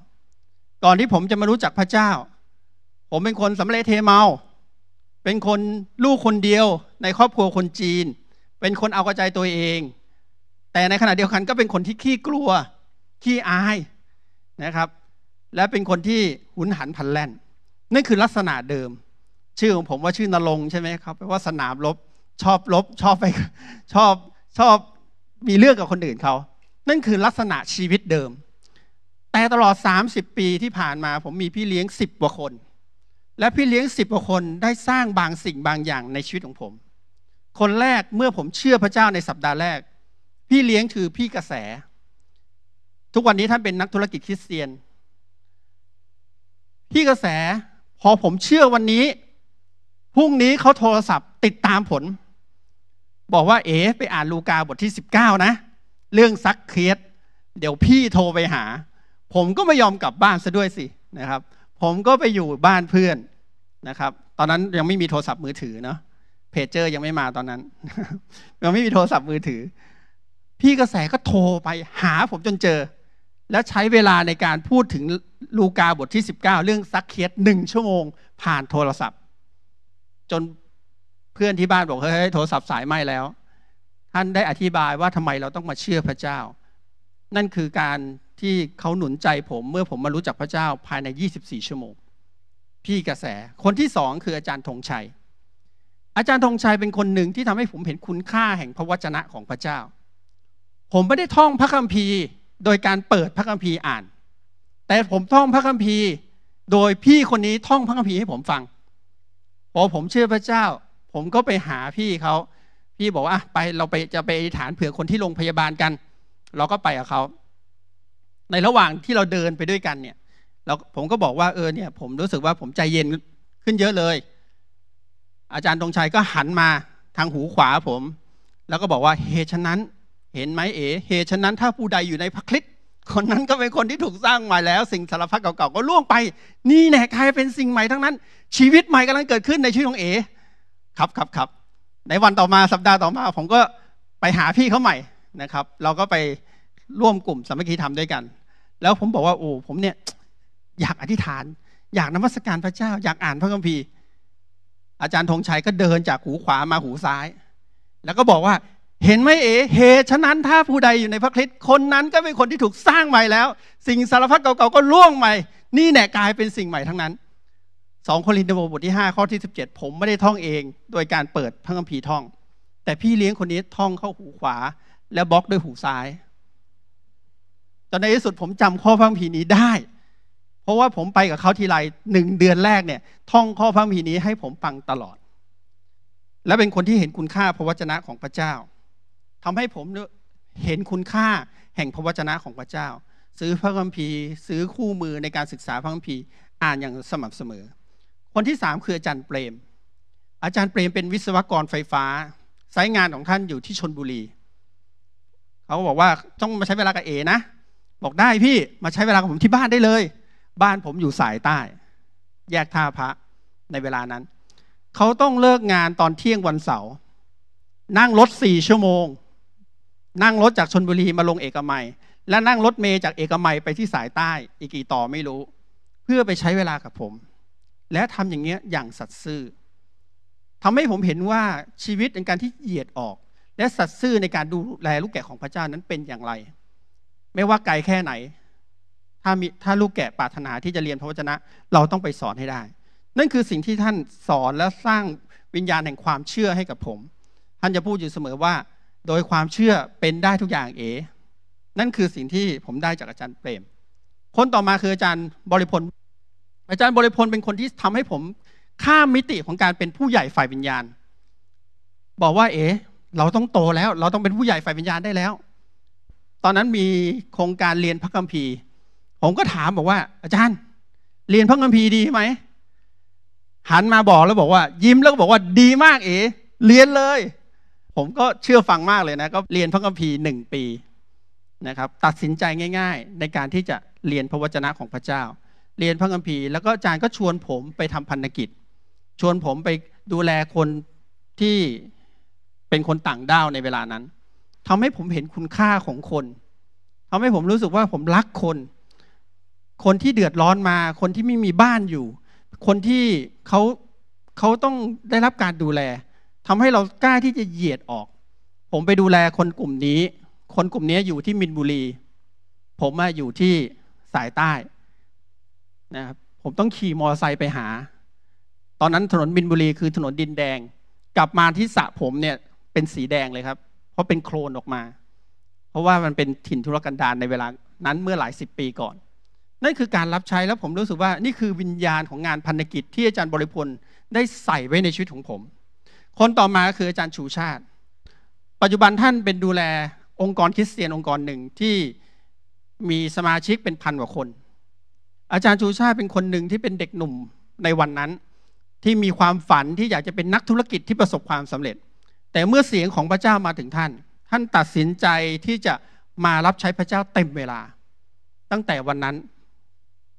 ก่อนที่ผมจะมารู้จักพระเจ้า ผมเป็นคนสำเร็จเทเมาเป็นคนลูกคนเดียวในครอบครัวคนจีน เป็นคนเอากระจายตัวเอง แต่ในขณะเดียวกันก็เป็นคนที่ขี้กลัวขี้อายนะครับ และเป็นคนที่หุนหันพันแล่นนั่นคือลักษณะเดิมชื่อของผมว่าชื่อนรงใช่ไหมครับแปลว่าสนามรบ ชอบรบชอบไปชอบชอบมีเรื่องกับคนอื่นเขา นั่นคือลักษณะชีวิตเดิม แต่ตลอด 30 ปีที่ผ่านมาผมมีพี่เลี้ยง10กว่าคนและพี่เลี้ยงสิบกว่าคนได้สร้างบางสิ่งบางอย่างในชีวิตของผม คนแรกเมื่อผมเชื่อพระเจ้าในสัปดาห์แรก พี่เลี้ยงคือพี่กระแส ทุกวันนี้ท่านเป็นนักธุรกิจคริสเตียน พี่กระแสพอผมเชื่อวันนี้พรุ่งนี้เขาโทรศัพท์ติดตามผล บอกว่าเอ๋ไปอ่านลูกาบทที่ 19 นะ เรื่องซักเครียดเดี๋ยวพี่โทรไปหา ผมก็ไม่ยอมกลับบ้านซะด้วยสินะครับผมก็ไปอยู่บ้านเพื่อนนะครับ ตอนนั้นยังไม่มีโทรศัพท์มือถือเนาะเพจเจอร์ยังไม่มาตอนนั้น ยังไม่มีโทรศัพท์มือถือ พี่กระแสก็โทรไปหาผมจนเจอ แล้วใช้เวลาในการพูดถึงลูกาบทที่ 19 เรื่องซักเคียสหนึ่งชั่วโมงผ่านโทรศัพท์ จนเพื่อนที่บ้านบอกเฮ้ยโทรศัพท์สายไหม้แล้ว ท่านได้อธิบายว่าทำไมเราต้องมาเชื่อพระเจ้า นั่นคือการที่เขาหนุนใจผมเมื่อผมมารู้จักพระเจ้าภายใน 24 ชั่วโมง พี่กระแสคนที่สองคืออาจารย์ธงชัย อาจารย์ธงชัยเป็นคนหนึ่งที่ทำให้ผมเห็นคุณค่าแห่งพระวจนะของพระเจ้า ผมไม่ได้ท่องพระคัมภีร์โดยการเปิดพระคัมภีร์อ่าน แต่ผมท่องพระคัมภีร์ โดยพี่คนนี้ท่องพระคัมภีร์ให้ผมฟังพอผมเชื่อพระเจ้า ผมก็ไปหาพี่เขาพี่บอกว่าไปเราไปจะไปฐานเผื่อคนที่โรงพยาบาลกัน เราก็ไปกับเขาในระหว่างที่เราเดินไปด้วยกันเนี่ยเราผมก็บอกว่าเออเนี่ยผมรู้สึกว่าผมใจเย็นขึ้นเยอะเลย อาจารย์ธงชัยก็หันมาทางหูขวาผม แล้วก็บอกว่าเหตุฉะนั้น เห็นไหมเอ๋เหตุฉะนั้น ถ้าผู้ใดอยู่ในพระคริสต์คนนั้นก็เป็นคนที่ถูกสร้างใหม่แล้ว สิ่งสารพัดเก่าๆก็ล่วงไปนี่แน่ใครเป็นสิ่งใหม่ ทั้งนั้นชีวิตใหม่กำลังเกิดขึ้นในชีวิตของเอ๋ครับครับครับในวันต่อมาสัปดาห์ต่อมา ผมก็ไปหาพี่เขาใหม่นะครับ เราก็ไปร่วมกลุ่มสามัคคีธรรมด้วยกัน แล้วผมบอกว่าโอ้ ผมเนี่ย อยากอธิษฐาน อยากนมัสการพระเจ้า อยากอ่านพระคัมภีร์ อาจารย์ธงชัยก็เดินจากหูขวามาหูซ้าย แล้วก็บอกว่าเห็นไหมเอ๋เหตุฉะนั้นถ้าผู้ใดอยู่ในพระคริสต์คนนั้นก็เป็นคนที่ถูกสร้างใหม่แล้ว สิ่งสารพัดเก่าๆ ก็ล่วงใหม่ นี่แหละกลายเป็นสิ่งใหม่ทั้งนั้นสองโครินธ์บทที่ 5 ข้อที่ 17 ผมไม่ได้ท่องเอง โดยการเปิดพระคัมภีร์ท่อง แต่พี่เลี้ยงคนนี้ท่องเข้าหูขวา แล้วบล็อกด้วยหูซ้ายจนในที่สุดผมจำข้อพระคัมภีร์นี้ได้ เพราะว่าผมไปกับเขาทีไรหนึ่งเดือนแรกเนี่ย ท่องข้อพระคัมภีร์นี้ให้ผมฟังตลอด และเป็นคนที่เห็นคุณค่าพระวจนะของพระเจ้า ทำให้ผมเห็นคุณค่าแห่งพระวจนะของพระเจ้า ซื้อพระคัมภีร์ซื้อคู่มือในการศึกษาพระคัมภีร์อ่านอย่างสม่ำเสมอ คนที่สามคืออาจารย์เปรม อาจารย์เปรมเป็นวิศวกรไฟฟ้าสายงานของท่านอยู่ที่ชนบุรี เขาบอกว่าต้องมาใช้เวลากับเอนะบอกได้พี่มาใช้เวลากับผมที่บ้านได้เลย บ้านผมอยู่สายใต้ แยกท่าพระในเวลานั้น เขาต้องเลิกงานตอนเที่ยงวันเสาร์นั่งรถสี่ชั่วโมง นั่งรถจากชนบุรีมาลงเอกมัย และนั่งรถเมย์จากเอกมัยไปที่สายใต้อีกกี่ต่อไม่รู้ เพื่อไปใช้เวลากับผม และทำอย่างเงี้ยอย่างสัตย์ซื่อทำให้ผมเห็นว่าชีวิตในการที่เหยียดออก และสัตย์ซื่อในการดูแลลูกแกะของพระเจ้านั้นเป็นอย่างไรไม่ว่าไกลแค่ไหน ถ้ามีถ้าลูกแกะปรารถนาที่จะเรียนพระวจนะ เราต้องไปสอนให้ได้ นั่นคือสิ่งที่ท่านสอนและสร้างวิญญาณแห่งความเชื่อให้กับผม ท่านจะพูดอยู่เสมอว่า โดยความเชื่อเป็นได้ทุกอย่างเอนั่นคือสิ่งที่ผมได้จากอาจารย์เปรมคนต่อมาคืออาจารย์บริพลอาจารย์บริพลเป็นคนที่ทำให้ผม ข้ามมิติของการเป็นผู้ใหญ่ฝ่ายวิญญาณ บอกว่าเอ๋ เราต้องโตแล้ว เราต้องเป็นผู้ใหญ่ฝ่ายวิญญาณได้แล้วตอนนั้นมีโครงการเรียนพระคัมภีร์ ผมก็ถามบอกว่า อาจารย์ เรียนพระคัมภีร์ดีไหม หันมาบอกแล้วบอกว่า ยิ้มแล้วก็บอกว่าดีมากเอ๋เรียนเลย ผมก็เชื่อฟังมากเลยนะก็เรียนพระคัมภีร์หนึ่งปีนะครับ ตัดสินใจง่ายๆ ในการที่จะเรียนพระวจนะของพระเจ้า เรียนพระคัมภีร์แล้วก็อาจารย์ก็ชวนผมไปทำพันธกิจ ชวนผมไปดูแลคนที่เป็นคนต่างด้าวในเวลานั้นทำให้ผมเห็นคุณค่าของคน ทำให้ผมรู้สึกว่าผมรักคน คนที่เดือดร้อนมา คนที่ไม่มีบ้านอยู่ คนที่เขาเขาต้องได้รับการดูแล ทำให้เรากล้าที่จะเหยียดออก ผมไปดูแลคนกลุ่มนี้ คนกลุ่มนี้อยู่ที่มินบุรี ผมมาอยู่ที่สายใต้นะครับ ผมต้องขี่มอเตอร์ไซค์ไปหา ตอนนั้นถนนมินบุรีคือถนนดินแดง กลับมาที่สระผมเนี่ยเป็นสีแดงเลยครับเพราะเป็นโคลนออกมา เพราะว่ามันเป็นถิ่นธุรกันดารในเวลานั้นเมื่อหลายสิบปีก่อน นั่นคือการรับใช้แล้วผมรู้สึกว่านี่คือวิญญาณของงานพันธกิจที่อาจารย์บริพลได้ใส่ไว้ในชีวิตของผม คนต่อมาคืออาจารย์ชูชาติ ปัจจุบันท่านเป็นดูแลองค์กรคริสเตียนองค์กรหนึ่งที่มีสมาชิกเป็นพันกว่าคน อาจารย์ชูชาติเป็นคนหนึ่งที่เป็นเด็กหนุ่มในวันนั้นที่มีความฝันที่อยากจะเป็นนักธุรกิจที่ประสบความสำเร็จแต่เมื่อเสียงของพระเจ้ามาถึงท่าน ท่านตัดสินใจที่จะมารับใช้พระเจ้าเต็มเวลา ตั้งแต่วันนั้น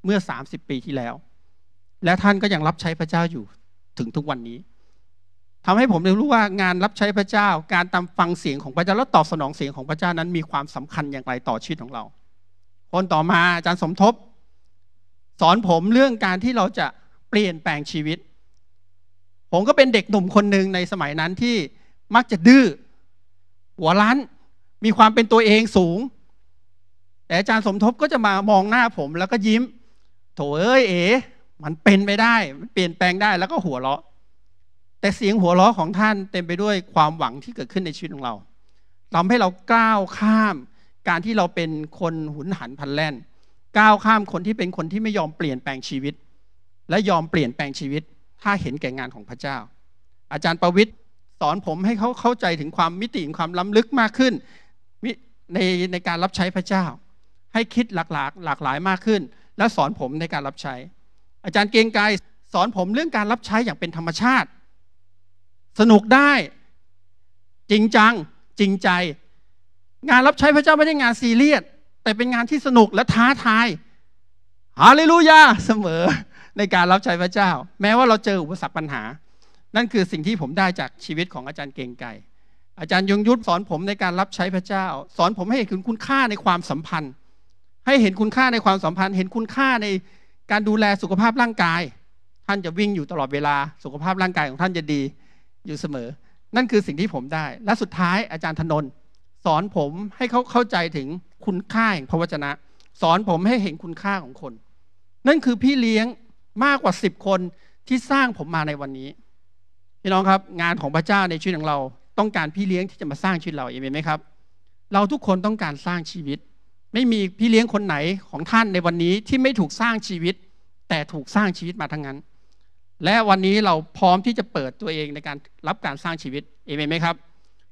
เมื่อ 30ปีที่แล้ว และท่านก็ยังรับใช้พระเจ้าอยู่ถึงทุกวันนี้ ทำให้ผมเรียนรู้ว่างานรับใช้พระเจ้า การตามฟังเสียงของพระเจ้า และตอบสนองเสียงของพระเจ้านั้นมีความสำคัญอย่างไรต่อชีวิตของเรา คนต่อมาอาจารย์สมทบ สอนผมเรื่องการที่เราจะเปลี่ยนแปลงชีวิต ผมก็เป็นเด็กหนุ่มคนหนึ่งในสมัยนั้นที่มักจะดื้อหัวล้านมีความเป็นตัวเองสูง แต่อาจารย์สมทบก็จะมามองหน้าผมแล้วก็ยิ้ม โถเอ้ยเอ๋มันเป็นไปได้มันเปลี่ยนแปลงได้แล้วก็หัวเราะ แต่เสียงหัวเราะของท่านเต็มไปด้วยความหวังที่เกิดขึ้นในชีวิตของเราทำให้เราก้าวข้าม การที่เราเป็นคนหุนหันพันแล่นก้าวข้ามคนที่เป็นคนที่ไม่ยอมเปลี่ยนแปลงชีวิต และยอมเปลี่ยนแปลงชีวิต ถ้าเห็นแก่งานของพระเจ้า อาจารย์ประวิทย์สอนผมให้เขาเข้าใจถึงความมิติความล้ำลึกมากขึ้นในในการรับใช้พระเจ้า ให้คิดหลากหลากหลากหลายมากขึ้น และสอนผมในการรับใช้ อาจารย์เกงไกรสอนผมเรื่องการรับใช้อย่างเป็นธรรมชาติ สนุกได้ จริงจังจริงใจ งานรับใช้พระเจ้าไม่ใช่งานซีเรียสแต่เป็นงานที่สนุกและท้าทายฮาเลลูยาเสมอในการรับใช้พระเจ้า แม้ว่าเราเจออุปสรรคปัญหานั่นคือสิ่งที่ผมได้จากชีวิตของอาจารย์เก่งไก่ อาจารย์ยงยุทธสอนผมในการรับใช้พระเจ้า สอนผมให้เห็นคุณค่าในความสัมพันธ์ ให้เห็นคุณค่าในความสัมพันธ์ เห็นคุณค่าในการดูแลสุขภาพร่างกาย ท่านจะวิ่งอยู่ตลอดเวลา สุขภาพร่างกายของท่านจะดีอยู่เสมอ นั่นคือสิ่งที่ผมได้ และสุดท้ายอาจารย์ธนนสอนผมให้เขาเข้าใจถึงคุณค่าแห่งพระวจนะ สอนผมให้เห็นคุณค่าของคน นั่นคือพี่เลี้ยงมากกว่า10คนที่สร้างผมมาในวันนี้พี่น้องครับงานของพระเจ้าในชีวิตของเรา ต้องการพี่เลี้ยงที่จะมาสร้างชีวิตเราเองนไหมครับ เราทุกคนต้องการสร้างชีวิต ไม่มีพี่เลี้ยงคนไหนของท่านในวันนี้ที่ไม่ถูกสร้างชีวิต แต่ถูกสร้างชีวิตมาทั้งนั้น และวันนี้เราพร้อมที่จะเปิดตัวเองในการรับการสร้างชีวิตเอเมนไหมครับ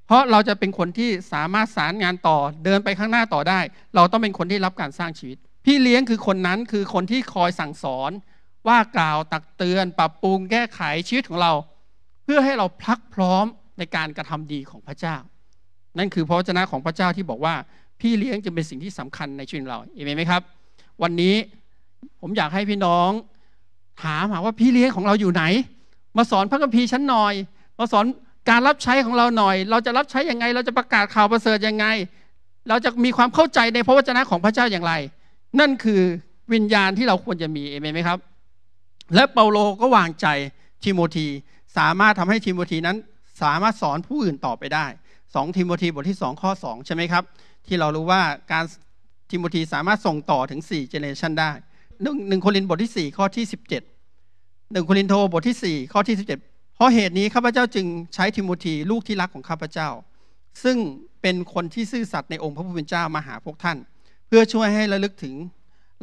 เพราะเราจะเป็นคนที่สามารถสารงานต่อเดินไปข้างหน้าต่อได้ เราต้องเป็นคนที่รับการสร้างชีวิต พี่เลี้ยงคือคนนั้นคือคนที่คอยสั่งสอนว่ากล่าวตักเตือน ปรับปรุงแก้ไขชีวิตของเราเพื่อให้เราพลักพร้อมในการกระทำดีของพระเจ้า นั่นคือพระวจนะของพระเจ้าที่บอกว่าพี่เลี้ยงจะเป็นสิ่งที่สำคัญในชีวิตเรา เอเมนไหมครับ วันนี้ผมอยากให้พี่น้อง ถามหาว่าพี่เลี้ยงของเราอยู่ไหน มาสอนพระคัมภีร์ชั้นหน่อย มาสอนการรับใช้ของเราหน่อย เราจะรับใช้อย่างไง เราจะประกาศข่าวประเสริฐอย่างไงเราจะมีความเข้าใจในพระวจนะของพระเจ้าอย่างไร นั่นคือวิญญาณที่เราควรจะมี เอเมนไหมครับ และเปาโลก็วางใจ ทิโมธีสามารถทำให้ทิมโมธีนั้นสามารถสอนผู้อื่นต่อไปได้ 2ทิมโมธีบทที่ 2 ข้อ 2 ใช่ไหมครับ ที่เรารู้ว่าการทิมโมธีสามารถส่งต่อถึง4เจเนเรชันได้หนึ่งโครินบทที่ 4 ข้อที่ 17 1โครินโทบทที่ 4 ข้อที่ 17 เพราะเหตุนี้ข้าพเจ้าจึงใช้ทิโมธีลูกที่รักของข้าพเจ้า ซึ่งเป็นคนที่ซื่อสัตย์ในองค์พระผู้เป็นเจ้ามาหาพวกท่าน เพื่อช่วยให้ระลึกถึง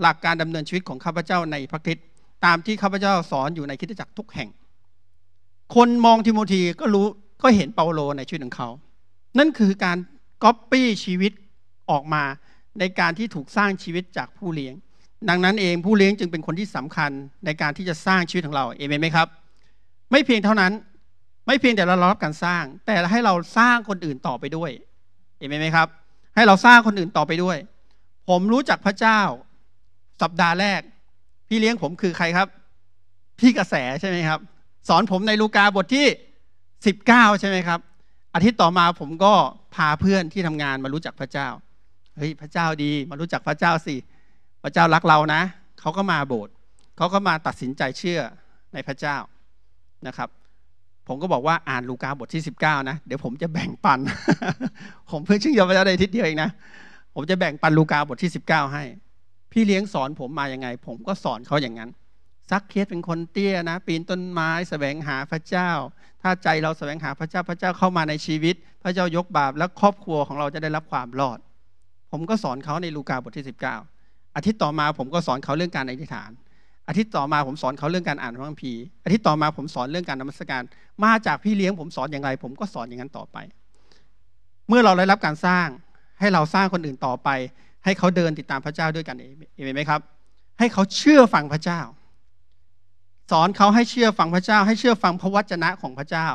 หลักการดำเนินชีวิตของข้าพเจ้าในพระคิดตตามที่ข้าพเจ้าสอนอยู่ในคิดจักรทุกแห่งคนมอง ทิโมธีก็รู้ก็เห็นเปาโลใน ชีวิตของเขา นั่นคือการก๊อปปี้ชีวิตออกมาในการที่ถูกสร้างชีวิตจากผู้เลี้ยง ดังนั้นเองผู้เลี้ยงจึงเป็นคนที่สำคัญในการที่จะสร้างชีวิตของเรา เอเมนไหมครับ ไม่เพียงเท่านั้นไม่เพียงแต่เรา รับการสร้าง แต่ให้เราสร้างคนอื่นต่อไปด้วย เอเมนไหมครับ ให้เราสร้างคนอื่นต่อไปด้วย ผมรู้จักพระเจ้าสัปดาห์แรก พี่เลี้ยงผมคือใครครับ พี่กระแสใช่ไหมครับสอนผมในลูกาบทที่ 19 ใช่ไหมครับ อาทิตย์ต่อมาผมก็พาเพื่อนที่ทำงานมารู้จักพระเจ้า เฮ้ยพระเจ้าดีมารู้จักพระเจ้าสิ พระเจ้ารักเรานะเขาก็มาโบสถ์เขาก็มาตัดสินใจเชื่อในพระเจ้านะครับ ผมก็บอกว่าอ่านลูกาบทที่ 19 นะ เดี๋ยวผมจะแบ่งปัน ผมเพิ่งชื่อยมพระเจ้าได้ทิศเดียวเองนะผมจะแบ่งปันลูกาบทที่ 19 ให้ พี่เลี้ยงสอนผมมาอย่างไง ผมก็สอนเขาอย่างนั้นซักเคสเป็นคนเตี้ยนะ ปีนต้นไม้สแสวงหาพระเจ้า ถ้าใจเราสแสวงหาพระเจ้าพระเจ้าเข้ามาในชีวิต พระเจ้ายกบาปและครอบครัวของเราจะได้รับความรอด ผมก็สอนเขาในลูกาบทที่ 19อาทิตย์ต่อมาผมก็สอนเขาเรื่องการอธิษฐานอาทิตย์ต่อมาผมสอนเขาเรื่องการอ่านพระคัมภีร์อาทิตย์ต่อมาผมสอนเรื่องการนมัสการ มาจากพี่เลี้ยงผมสอนอย่างไร ผมก็สอนอย่างนั้นต่อไป เมื่อเราได้รับการสร้างให้เราสร้างคนอื่นต่อไป ให้เขาเดินติดตามพระเจ้าด้วยกันเองเห็นไหมครับ ให้เขาเชื่อฟังพระเจ้าสอนเขาให้เชื่อฟังพระเจ้าให้เชื่อฟังพระวจนะของพระเจ้า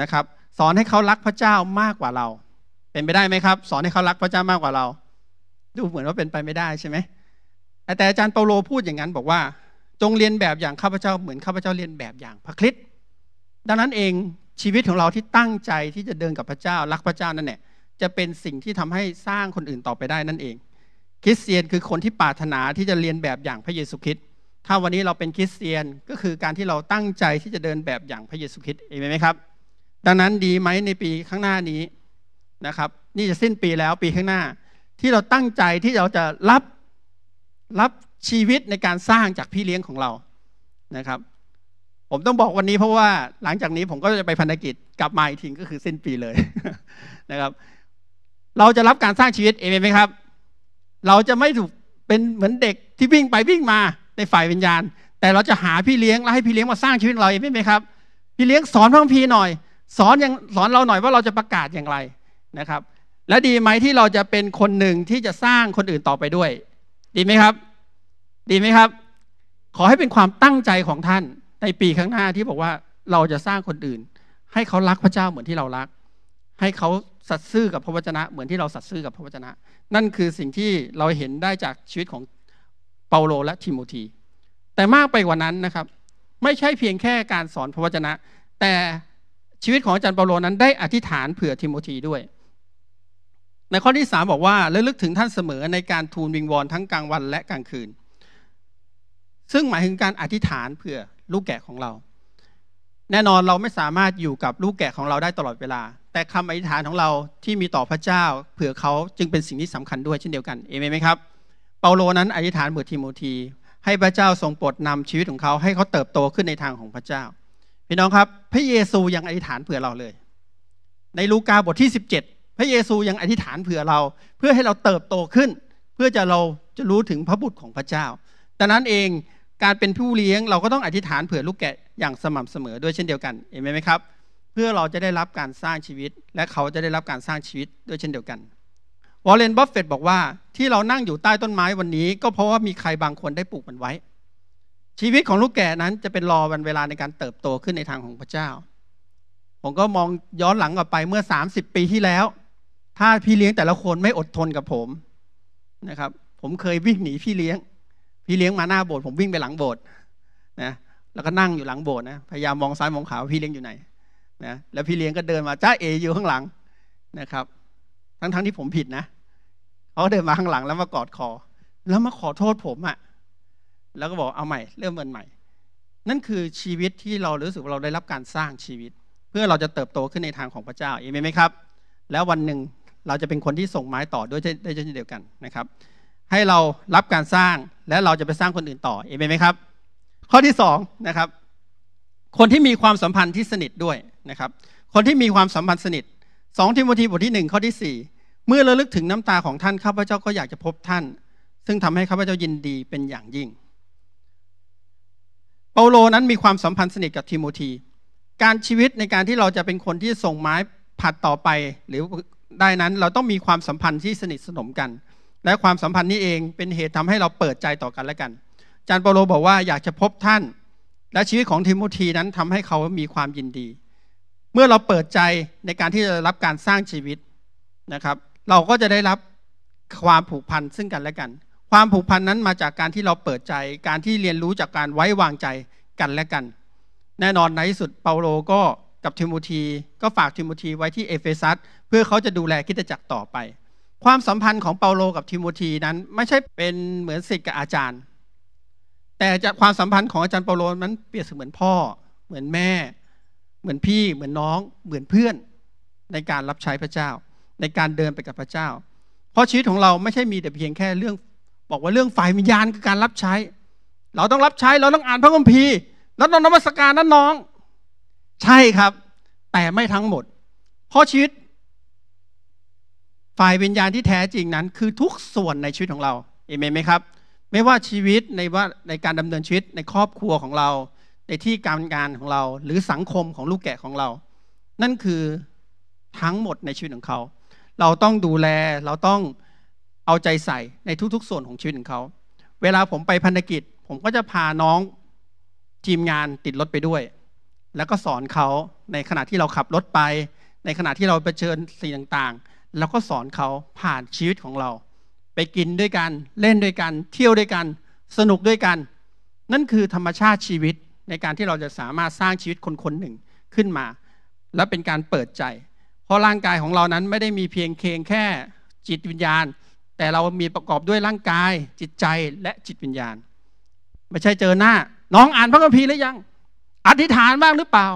นะครับ สอนให้เขารักพระเจ้ามากกว่าเรา เป็นไปได้ไหมครับ สอนให้เขารักพระเจ้ามากกว่าเรา ดูเหมือนว่าเป็นไปไม่ได้ใช่ไหมแต่อาจารย์เปาโลพูดอย่างนั้นบอกว่า จงเรียนแบบอย่างข้าพเจ้าเหมือนข้าพเจ้าเรียนแบบอย่างพระคริสต์ดังนั้นเองชีวิตของเราที่ตั้งใจที่จะเดินกับพระเจ้ารักพระเจ้านั่นแหละจะเป็นสิ่งที่ทำให้สร้างคนอื่นต่อไปได้นั่นเอง คริสเตียนคือคนที่ปรารถนาที่จะเรียนแบบอย่างพระเยซูคริสต์ถ้าวันนี้เราเป็นคริสเตียนก็คือการที่เราตั้งใจที่จะเดินแบบอย่างพระเยซูคริสต์เองไหมครับ ดังนั้นดีไหมในปีข้างหน้านี้นะครับ นี่จะสิ้นปีแล้วปีข้างหน้า ที่เราตั้งใจที่เราจะรับรับชีวิตในการสร้างจากพี่เลี้ยงของเรานะครับ ผมต้องบอกวันนี้ เพราะว่าหลังจากนี้ผมก็จะไปพันธกิจกลับมาอีกทีก็คือสิ้นปีเลยนะครับ เราจะรับการสร้างชีวิตเองไหมครับ เราจะไม่ถูกเป็นเหมือนเด็กที่วิ่งไปวิ่งมาในฝ่ายวิญญาณ แต่เราจะหาพี่เลี้ยง แล้วให้พี่เลี้ยงมาสร้างชีวิตเราเองไม่ไหมครับ พี่เลี้ยงสอนพระพีหน่อย สอนอย่างสอนเราหน่อยว่าเราจะประกาศอย่างไรนะครับ และดีไหมที่เราจะเป็นคนหนึ่งที่จะสร้างคนอื่นต่อไปด้วย ดีไหมครับ ดีไหมครับ ขอให้เป็นความตั้งใจของท่านในปีข้างหน้าที่บอกว่าเราจะสร้างคนอื่น ให้เขารักพระเจ้าเหมือนที่เรารัก ให้เขาสัตซ์ซื่อกับพระวจนะ เหมือนที่เราสัตซ์ซื่อกับพระวจนะ นั่นคือสิ่งที่เราเห็นได้จากชีวิตของเปาโลและทิโมธีแต่มากไปกว่านั้นนะครับ ไม่ใช่เพียงแค่การสอนพระวจนะ แต่ชีวิตของอาจารย์เปาโลนั้นได้อธิษฐานเผื่อทิโมธีด้วย ในข้อที่สบอกว่าละลึกถึงท่านเสมอในการทูลวิงวอนทั้งกลางวันและกลางคืน ซึ่งหมายถึงการอธิษฐานเผื่อลูกแกะของเรา แน่นอนเราไม่สามารถอยู่กับลูกแกะของเราได้ตลอดเวลา แต่คำอธิษฐานของเราที่มีต่อพระเจ้าเผื่อเขาจึงเป็นสิ่งที่สำคัญด้วยเช่นเดียวกันเอเมนไหมครับเปาโลนั้นอธิษฐานเบือนทิโมธีให้พระเจ้าทรงโปรดนำชีวิตของเขาให้เขาเติบโตขึ้นในทางของพระเจ้า พี่น้องครับพระเยซูยังอธิษฐานเผื่อเราเลย ในลูกาบทที่ 17 พระเยซูยังอธิษฐานเผื่อเราเพื่อให้เราเติบโตขึ้น เพื่อจะเราจะรู้ถึงพระบุตรของพระเจ้าแต่นั้นเองการเป็นผู้เลี้ยงเราก็ต้องอธิษฐานเผื่อลูกแกะอย่างสม่ำเสมอด้วยเช่นเดียวกันเห็นไหมครับ เพื่อเราจะได้รับการสร้างชีวิตและเขาจะได้รับการสร้างชีวิตด้วยเช่นเดียวกันวอลเลนบัฟเฟตบอกว่า ที่เรานั่งอยู่ใต้ต้นไม้วันนี้ ก็เพราะว่ามีใครบางคนได้ปลูกมันไว้ ชีวิตของลูกแก่นั้นจะเป็นรอวันเวลาในการเติบโตขึ้นในทางของพระเจ้า ผมก็มองย้อนหลังกลับไปเมื่อ 30 ปีที่แล้ว ถ้าพี่เลี้ยงแต่ละคนไม่อดทนกับผมนะครับผมเคยวิ่งหนีพี่เลี้ยง พี่เลี้ยงมาหน้าโบสถ์ผมวิ่งไปหลังโบสถ์นะแล้วก็นั่งอยู่หลังโบสถ์นะพยายามมองซ้ายมองขวาพี่เลี้ยงอยู่ไหนนะแล้วพี่เลี้ยงก็เดินมาจ้าเออยู่ข้างหลังนะครับ ทั้งๆทที่ผมผิดนะเขาเดินมาข้างหลังแล้วมากอดคอแล้วมาขอโทษผมอะ่ะแล้วก็บอกเอาใหม่เริ่มเงินใหม่นั่นคือชีวิตที่เรารู้สึกว่าเราได้รับการสร้างชีวิต เพื่อเราจะเติบโตขึ้นในทางของพระเจ้าเอเมนไหมครับ แล้ววันหนึ่งเราจะเป็นคนที่ส่งไม้ต่อด้วยได้เช่นเดียวกันนะครับ ให้เรารับการสร้างและเราจะไปสร้างคนอื่นต่อเอเมนไหมครับข้อที่2นะครับคนที่มีความสัมพันธ์ที่สนิทด้วยนะครับ คนที่มีความสัมพันธ์สนิท 2ทิโมธีบทที่ 1 ข้อที่เมื่อระลึกถึงน้ำตาของท่านข้าพเจ้าก็อยากจะพบท่าน ซึ่งทำให้ข้าพเจ้ายินดีเป็นอย่างยิ่งเปาโลนั้นมีความสัมพันธ์สนิทกับทิโมธีการชีวิตในการที่เราจะเป็นคนที่ส่งไม้ผัดต่อไป หรือได้นั้นเราต้องมีความสัมพันธ์ที่สนิทสนมกัน และความสัมพันธ์นี้เองเป็นเหตุทำให้เราเปิดใจต่อกันและกันจานเปาโล บอกว่าอยากจะพบท่าน และชีวิตของทิโมธีนั้นทำให้เขามีความยินดี เมื่อเราเปิดใจในการที่จะรับการสร้างชีวิตนะครับเราก็จะได้รับความผูกพันซึ่งกันและกัน ความผูกพันนั้นมาจากการที่เราเปิดใจ การที่เรียนรู้จากการไว้วางใจกันและกัน แน่นอนในที่สุดเปาโลก็กับทิโมธีก็ฝากทิโมธีไว้ที่เอเฟซัสเพื่อเขาจะดูแลคิดจักรต่อไป ความสัมพันธ์ของเปาโลกับทิโมธีนั้นไม่ใช่เป็นเหมือนศิษย์กับอาจารย์ แต่จากความสัมพันธ์ของอาจารย์เปาโลนั้นเปรียบเสมือนพ่อ เหมือนแม่ เหมือนพี่ เหมือนน้อง เหมือนเพื่อนในการรับใช้พระเจ้าในการเดินไปกับพระเจ้า เพราะชีวิตของเราไม่ใช่มีแต่เพียงแค่เรื่องบอกว่าเรื่องฝ่ายวิญญาณคือการรับใช้ เราต้องรับใช้เราต้องอ่านพระคัมภีร์แล้วต้องนมัสการนั้นน้อง ใช่ครับ แต่ไม่ทั้งหมดเพราะชีวิต ฝ่ายวิญญาณที่แท้จริงนั้น คือทุกส่วนในชีวิตของเราเอเมนไหมครับ ไม่ว่าชีวิตในว่าในการดำเนินชีวิตในครอบครัวของเราในที่การงานของเราหรือสังคมของลูกแกะของเรา นั่นคือทั้งหมดในชีวิตของเขาเราต้องดูแลเราต้องเอาใจใส่ในทุกๆ ส่วนของชีวิตของเขา เวลาผมไปพันธกิจ ผมก็จะพาน้องทีมงานติดรถไปด้วย แล้วก็สอนเขาในขณะที่เราขับรถไป ในขณะที่เราไปเชิญสิ่งต่างๆแล้วก็สอนเขาผ่านชีวิตของเรา ไปกินด้วยกัน เล่นด้วยกัน เที่ยวด้วยกันสนุกด้วยกัน นั่นคือธรรมชาติชีวิตในการที่เราจะสามารถสร้างชีวิตคนคนหนึ่งขึ้นมา และเป็นการเปิดใจพราะร่างกายของเรานั้นไม่ได้มีเพียงเคงแค่จิตวิญญาณ แต่เรามีประกอบด้วยร่างกายจิตใจและจิตวิญญาณ ไม่ใช่เจอหน้า น้องอ่านพระคัมภีร์หรือยัง อธิษฐานบ้างหรือเปล่า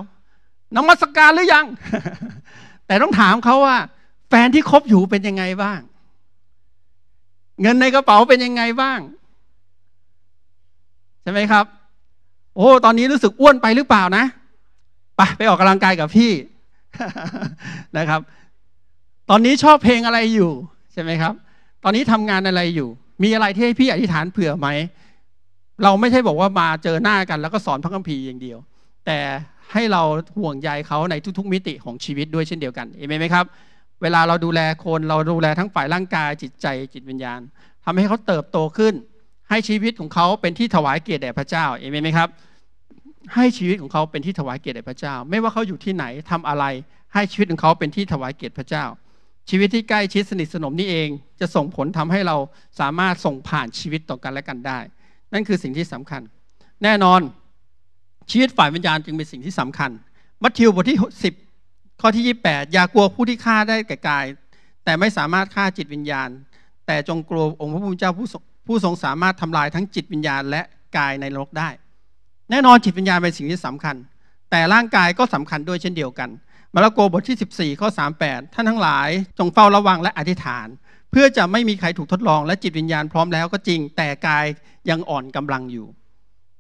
นมัสการหรือยัง แต่ต้องถามเขาว่าแฟนที่คบอยู่เป็นยังไงบ้าง เงินในกระเป๋าเป็นยังไงบ้าง ใช่ไหมครับ โอ้ ตอนนี้รู้สึกอ้วนไปหรือเปล่านะไปไปออกกำลังกายกับพี่นะครับ ตอนนี้ชอบเพลงอะไรอยู่ ใช่ไหมครับ ตอนนี้ทำงานอะไรอยู่ มีอะไรที่ให้พี่อธิษฐานเผื่อไหมเราไม่ใช่บอกว่ามาเจอหน้ากันแล้วก็สอนพระคัมภีร์อย่างเดียว แต่ให้เรา ห่วงใยเขาในทุก ๆ มิติของชีวิตด้วยเช่นเดียวกันเห็นไหมครับ เวลาเราดูแลคนเราดูแลทั้งฝ่ายร่างกายจิตใจจิตวิญญาณ ทำให้เขาเติบโตขึ้น ให้ชีวิตของเขาเป็นที่ถวายเกียรติแด่พระเจ้าเห็มนไหมครับให้ชีวิตของเขาเป็นที่ถวายเกียรติพระเจ้า ไม่ว่าเขาอยู่ที่ไหนทำอะไร ให้ชีวิตของเขาเป็นที่ถวายเกียรติพระเจ้า ชีวิตที่ใกล้ชิดสนิทสนมนี่เองจะส่งผลทำให้เราสามารถส่งผ่านชีวิตต่อกันและกันได้ นั่นคือสิ่งที่สำคัญ แน่นอน ชีวิตฝ่ายวิญญาณจึงเป็นสิ่งที่สำคัญ มัทธิวบทที่10ข้อที่ 28 อย่ากลัวผู้ที่ฆ่าได้แก่กาย แต่ไม่สามารถฆ่าจิตวิญญาณ แต่จงกลัวองค์พระผู้เป็นเจ้าผู้ทรงสามารถทำลายทั้งจิตวิญญาณและกายในโลกได้แน่นอนจิตวิญญาณเป็นสิ่งที่สำคัญ แต่ร่างกายก็สำคัญด้วยเช่นเดียวกันมาระโกบทที่ 14ข้อ38 ท่านทั้งหลายจงเฝ้าระวังและอธิษฐาน เพื่อจะไม่มีใครถูกทดลองและจิตวิญญาณพร้อมแล้วก็จริงแต่กายยังอ่อนกำลังอยู่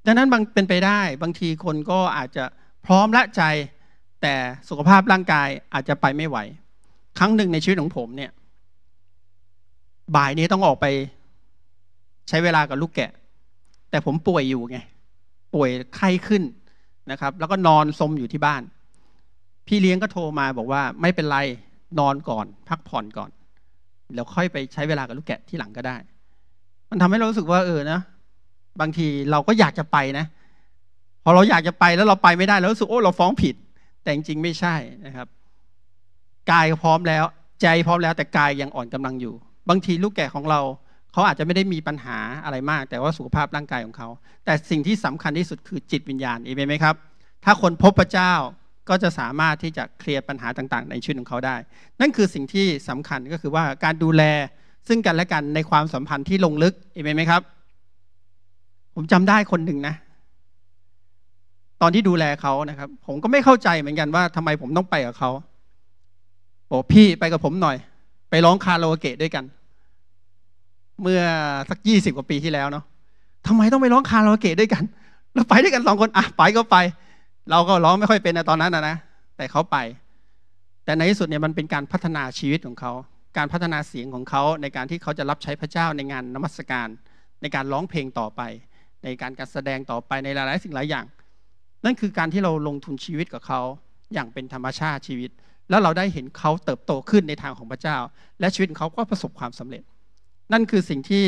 ดังนั้นบางเป็นไปได้บางทีคนก็อาจจะพร้อมละใจ แต่สุขภาพร่างกายอาจจะไปไม่ไหว ครั้งหนึ่งในชีวิตของผมเนี่ย บ่ายนี้ต้องออกไป ใช้เวลากับลูกแกะ แต่ผมป่วยอยู่ไงป่วยไข้ขึ้นนะครับ แล้วก็นอนซมอยู่ที่บ้าน พี่เลี้ยงก็โทรมาบอกว่า ไม่เป็นไรนอนก่อน พักผ่อนก่อนแล้วค่อยไปใช้เวลากับลูกแกะที่หลังก็ได้ มันทำให้เรารู้สึกว่าเออนะ บางทีเราก็อยากจะไปนะ พอเราอยากจะไปแล้วเราไปไม่ได้แล้วรู้สึกโอ้เราฟ้องผิด แต่จริงไม่ใช่นะครับกายพร้อมแล้ว ใจพร้อมแล้วแต่กายยังอ่อนกำลังอยู่ บางทีลูกแกะของเราเขาอาจจะไม่ได้มีปัญหาอะไรมาก แต่ว่าสุขภาพร่างกายของเขา แต่สิ่งที่สำคัญที่สุดคือจิตวิญญาณเอเมนไหมครับ ถ้าคนพบพระเจ้าก็จะสามารถที่จะเคลียร์ปัญหาต่าง ๆ ในชีวิตของเขาได้ นั่นคือสิ่งที่สำคัญก็คือว่าการดูแลซึ่งกันและกันในความสัมพันธ์ที่ลงลึกเอเมนไหมครับ ผมจำได้คนหนึ่งนะ ตอนที่ดูแลเขานะครับ ผมก็ไม่เข้าใจเหมือนกันว่าทำไมผมต้องไปกับเขาบอกพี่ไปกับผมหน่อย ไปร้องคาราโอเกะด้วยกันเมื่อสักยี่สิบกว่าปีที่แล้วเนาะทำไมต้องไปร้องคาราโอเกะด้วยกัน เราไปด้วยกันสองคนอ่ะไปก็ไป เราก็ร้องไม่ค่อยเป็นในตอนนั้นนะนะ แต่เขาไป แต่ในที่สุดเนี่ยมันเป็นการพัฒนาชีวิตของเขา การพัฒนาเสียงของเขาในการที่เขาจะรับใช้พระเจ้าในงานนมัสการ ในการร้องเพลงต่อไป ในการการแสดงต่อไปในหลายๆสิ่งหลายอย่าง นั่นคือการที่เราลงทุนชีวิตกับเขาอย่างเป็นธรรมชาติชีวิต แล้วเราได้เห็นเขาเติบโตขึ้นในทางของพระเจ้า และชีวิตเขาก็ประสบความสำเร็จนั่นคือสิ่งที่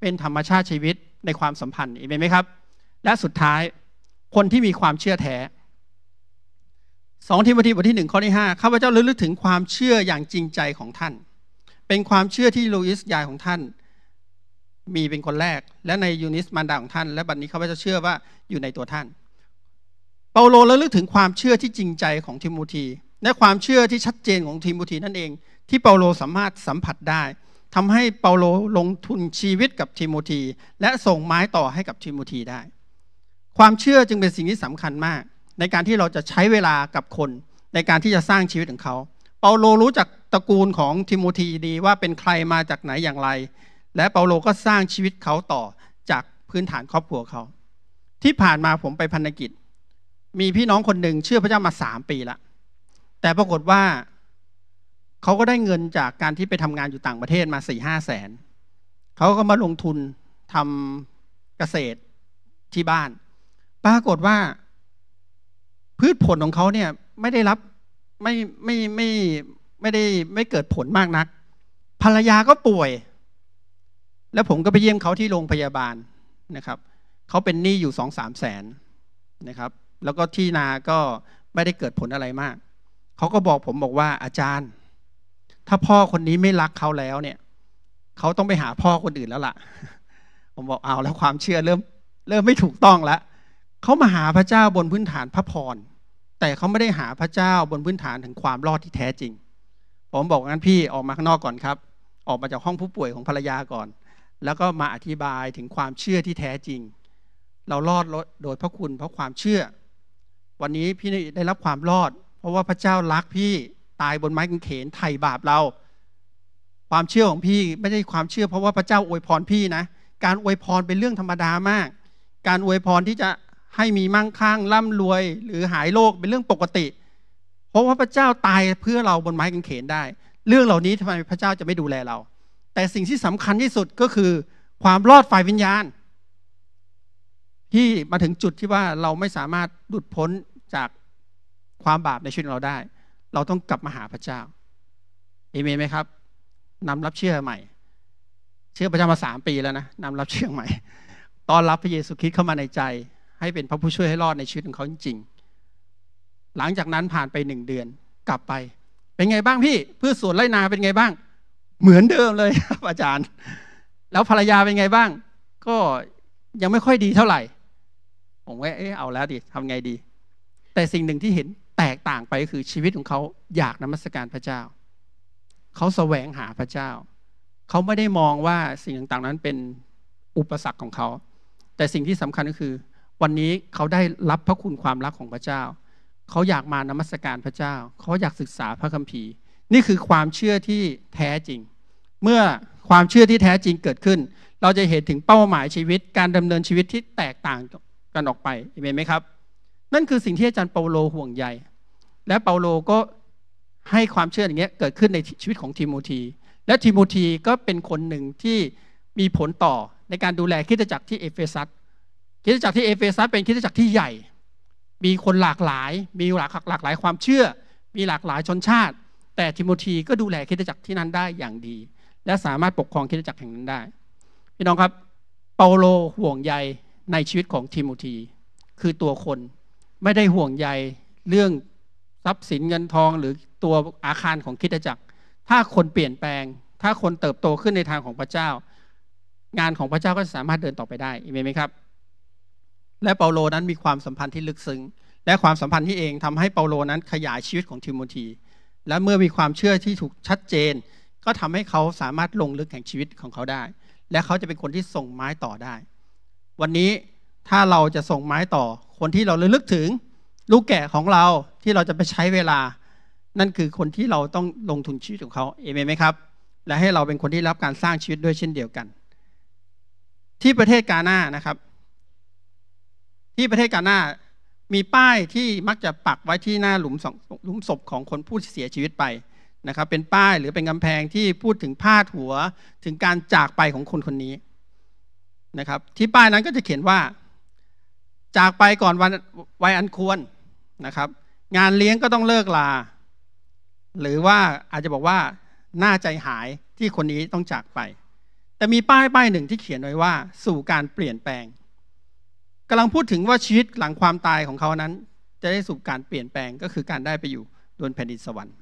เป็นธรรมชาติชีวิตในความสัมพันธ์เห็นไหมครับและสุดท้ายคนที่มีความเชื่อแท้สองทิโมธีบทที่หนึ่งข้อที่ห้าข้าพเจ้ารลึกถึงความเชื่ออย่างจริงใจของท่าน เป็นความเชื่อที่ลูอิสยายของท่าน มีเป็นคนแรก และในยูนิสมันดาของท่าน และบัดนนี้ข้าพเจ้าเชื่อว่าอยู่ในตัวท่าน เปาโลระลึกถึงความเชื่อที่จริงใจของทิมูธีและความเชื่อที่ชัดเจนของทิมูธีนั่นเองที่เปาโลสามารถสัมผัสได้ทำให้เปาโลลงทุนชีวิตกับทิโมธีและส่งไม้ต่อให้กับทิโมธีได้ ความเชื่อจึงเป็นสิ่งที่สำคัญมาก ในการที่เราจะใช้เวลากับคนในการที่จะสร้างชีวิตของเขา เปาโลรู้จักตระกูลของทิโมธีดีว่าเป็นใครมาจากไหนอย่างไร และเปาโลก็สร้างชีวิตเขาต่อจากพื้นฐานครอบครัวเขา ที่ผ่านมาผมไปพันธกิจ มีพี่น้องคนหนึ่งเชื่อพระเจ้ามาสามปีละแต่ปรากฏว่าเขาก็ได้เงินจากการที่ไปทำงานอยู่ต่างประเทศมาสี่ห้าแสน เขาก็มาลงทุนทำเกษตรที่บ้าน ปรากฏว่า พืชผลของเขาเนี่ยไม่ได้รับไม่ไม่ไม่ไม่ได้ไม่เกิดผลมากนัก ภรรยาก็ป่วย แล้วผมก็ไปเยี่ยมเขาที่โรงพยาบาลนะครับ เขาเป็นหนี้อยู่สองสามแสนนะครับ แล้วก็ที่นาก็ไม่ได้เกิดผลอะไรมาก เขาก็บอกผมบอกว่าอาจารย์ถ้าพ่อคนนี้ไม่รักเขาแล้วเนี่ยเขาต้องไปหาพ่อคนอื่นแล้วล่ะ ผมบอกเอาแล้วความเชื่อเริ่มเริ่มไม่ถูกต้องละเขามาหาพระเจ้าบนพื้นฐานพระพร แต่เขาไม่ได้หาพระเจ้าบนพื้นฐานถึงความรอดที่แท้จริง ผมบอกงั้นพี่ออกมาข้างนอกก่อนครับ ออกมาจากห้องผู้ป่วยของภรรยาก่อน แล้วก็มาอธิบายถึงความเชื่อที่แท้จริง เรารอดโดยพระคุณเพราะความเชื่อ วันนี้พี่ได้รับความรอด เพราะว่าพระเจ้ารักพี่ตายบนไม้กางเขน ไถ่บาปเรา ความเชื่อของพี่ไม่ใช่ความเชื่อ เพราะว่าพระเจ้าอวยพรพี่นะ การอวยพรเป็นเรื่องธรรมดามาก การอวยพรที่จะให้มีมั่งคั่งร่ำรวย หรือหายโรคเป็นเรื่องปกติ เพราะว่าพระเจ้าตายเพื่อเราบนไม้กางเขนได้ เรื่องเหล่านี้ทำไมพระเจ้าจะไม่ดูแลเรา แต่สิ่งที่สำคัญที่สุดก็คือ ความรอดฝ่ายวิญญาณ ที่มาถึงจุดที่ว่าเราไม่สามารถหลุดพ้นจากความบาปในชีวิตเราได้เราต้องกลับมาหาพระเจ้า เอเมนไหมครับ นำรับเชื่อใหม่ เชื่อพระเจ้ามาสามปีแล้วนะ นำรับเชื่อใหม่ ตอนรับพระเยซูคริสต์เข้ามาในใจ ให้เป็นพระผู้ช่วยให้รอดในชีวิตของเขาจริงๆ หลังจากนั้นผ่านไปหนึ่งเดือน กลับไป เป็นไงบ้างพี่ พืชสวนไรนาเป็นไงบ้าง เหมือนเดิมเลยครับอาจารย์ แล้วภรรยาเป็นไงบ้าง ก็ยังไม่ค่อยดีเท่าไหร่ ผมว่า เออเอาแล้วดิทำไงดี แต่สิ่งหนึ่งที่เห็นแตกต่างไปคือชีวิตของเขาอยากนมัสการพระเจ้าเขาแสวงหาพระเจ้าเขาไม่ได้มองว่าสิ่งต่างๆนั้นเป็นอุปสรรคของเขาแต่สิ่งที่สำคัญก็คือ วันนี้เขาได้รับพระคุณความรักของพระเจ้า เขาอยากมานมัสการพระเจ้า เขาอยากศึกษาพระคัมภีร์ นี่คือความเชื่อที่แท้จริง เมื่อความเชื่อที่แท้จริงเกิดขึ้น เราจะเห็นถึงเป้าหมายชีวิตการดำเนินชีวิตที่แตกต่างกันออกไปเห็นไหมครับนั่นคือสิ่งที่อาจารย์เปาโล ห่วงใย และเปาโลก็ให้ความเชื่ออย่างเงี้ยเกิดขึ้นในชีวิตของทิโมธีและทิโมธีก็เป็นคนหนึ่งที่มีผลต่อในการดูแลคิดจักรที่เอเฟซัสคิดจักรที่เอเฟซัสเป็นคิดจักรที่ใหญ่ มีคนหลากหลาย มีหลากหลากหลายความเชื่อ มีหลากหลายชนชาติ แต่ทิโมธีก็ดูแลคิดจักรที่นั้นได้อย่างดี และสามารถปกครองคิดจักรแห่งนั้นได้ พี่น้องครับ เปาโลห่วงใยในชีวิตของทิโมธีคือตัวคนไม่ได้ห่วงใยเรื่องทรัพย์สินเงินทองหรือตัวอาคารของคิดจักร ถ้าคนเปลี่ยนแปลง ถ้าคนเติบโตขึ้นในทางของพระเจ้า งานของพระเจ้าก็สามารถเดินต่อไปได้ เหเมนไหมครับ และเปาโล นั้นมีความสัมพันธ์ที่ลึกซึ้งและความสัมพันธ์ที่เองทำให้เปาโลนั้นขยายชีวิตของทิโมธี และเมื่อมีความเชื่อที่ถูกชัดเจน ก็ทำให้เขาสามารถลงลึกแห่งชีวิตของเขาได้ และเขาจะเป็นคนที่ส่งไม้ต่อได้ วันนี้ถ้าเราจะส่งไม้ต่อคนที่เราเลยลึกถึงลูกแก่ของเราที่เราจะไปใช้เวลา นั่นคือคนที่เราต้องลงทุนชีวิตของเขา เอเมนไหมครับและให้เราเป็นคนที่รับการสร้างชีวิตด้วยเช่นเดียวกัน ที่ประเทศกาหน้านะครับ ที่ประเทศกาหน้ามีป้ายที่มักจะปักไว้ที่หน้าหลุมหลุมศพของคนผู้เสียชีวิตไปนะครับ เป็นป้ายหรือเป็นกำแพงที่พูดถึงพาดหัวถึงการจากไปของคนคนนี้นะครับ ที่ป้ายนั้นก็จะเขียนว่าจากไปก่อนวันวัยอันควรนะครับ งานเลี้ยงก็ต้องเลิกลา หรือว่าอาจจะบอกว่าหน้าใจหายที่คนนี้ต้องจากไป แต่มีป้ายป้ายหนึ่งที่เขียนไว้ว่าสู่การเปลี่ยนแปลงกำลังพูดถึงว่าชีวิตหลังความตายของเขานั้นจะได้สู่การเปลี่ยนแปลงก็คือการได้ไปอยู่บนแผ่นดินสวรรค์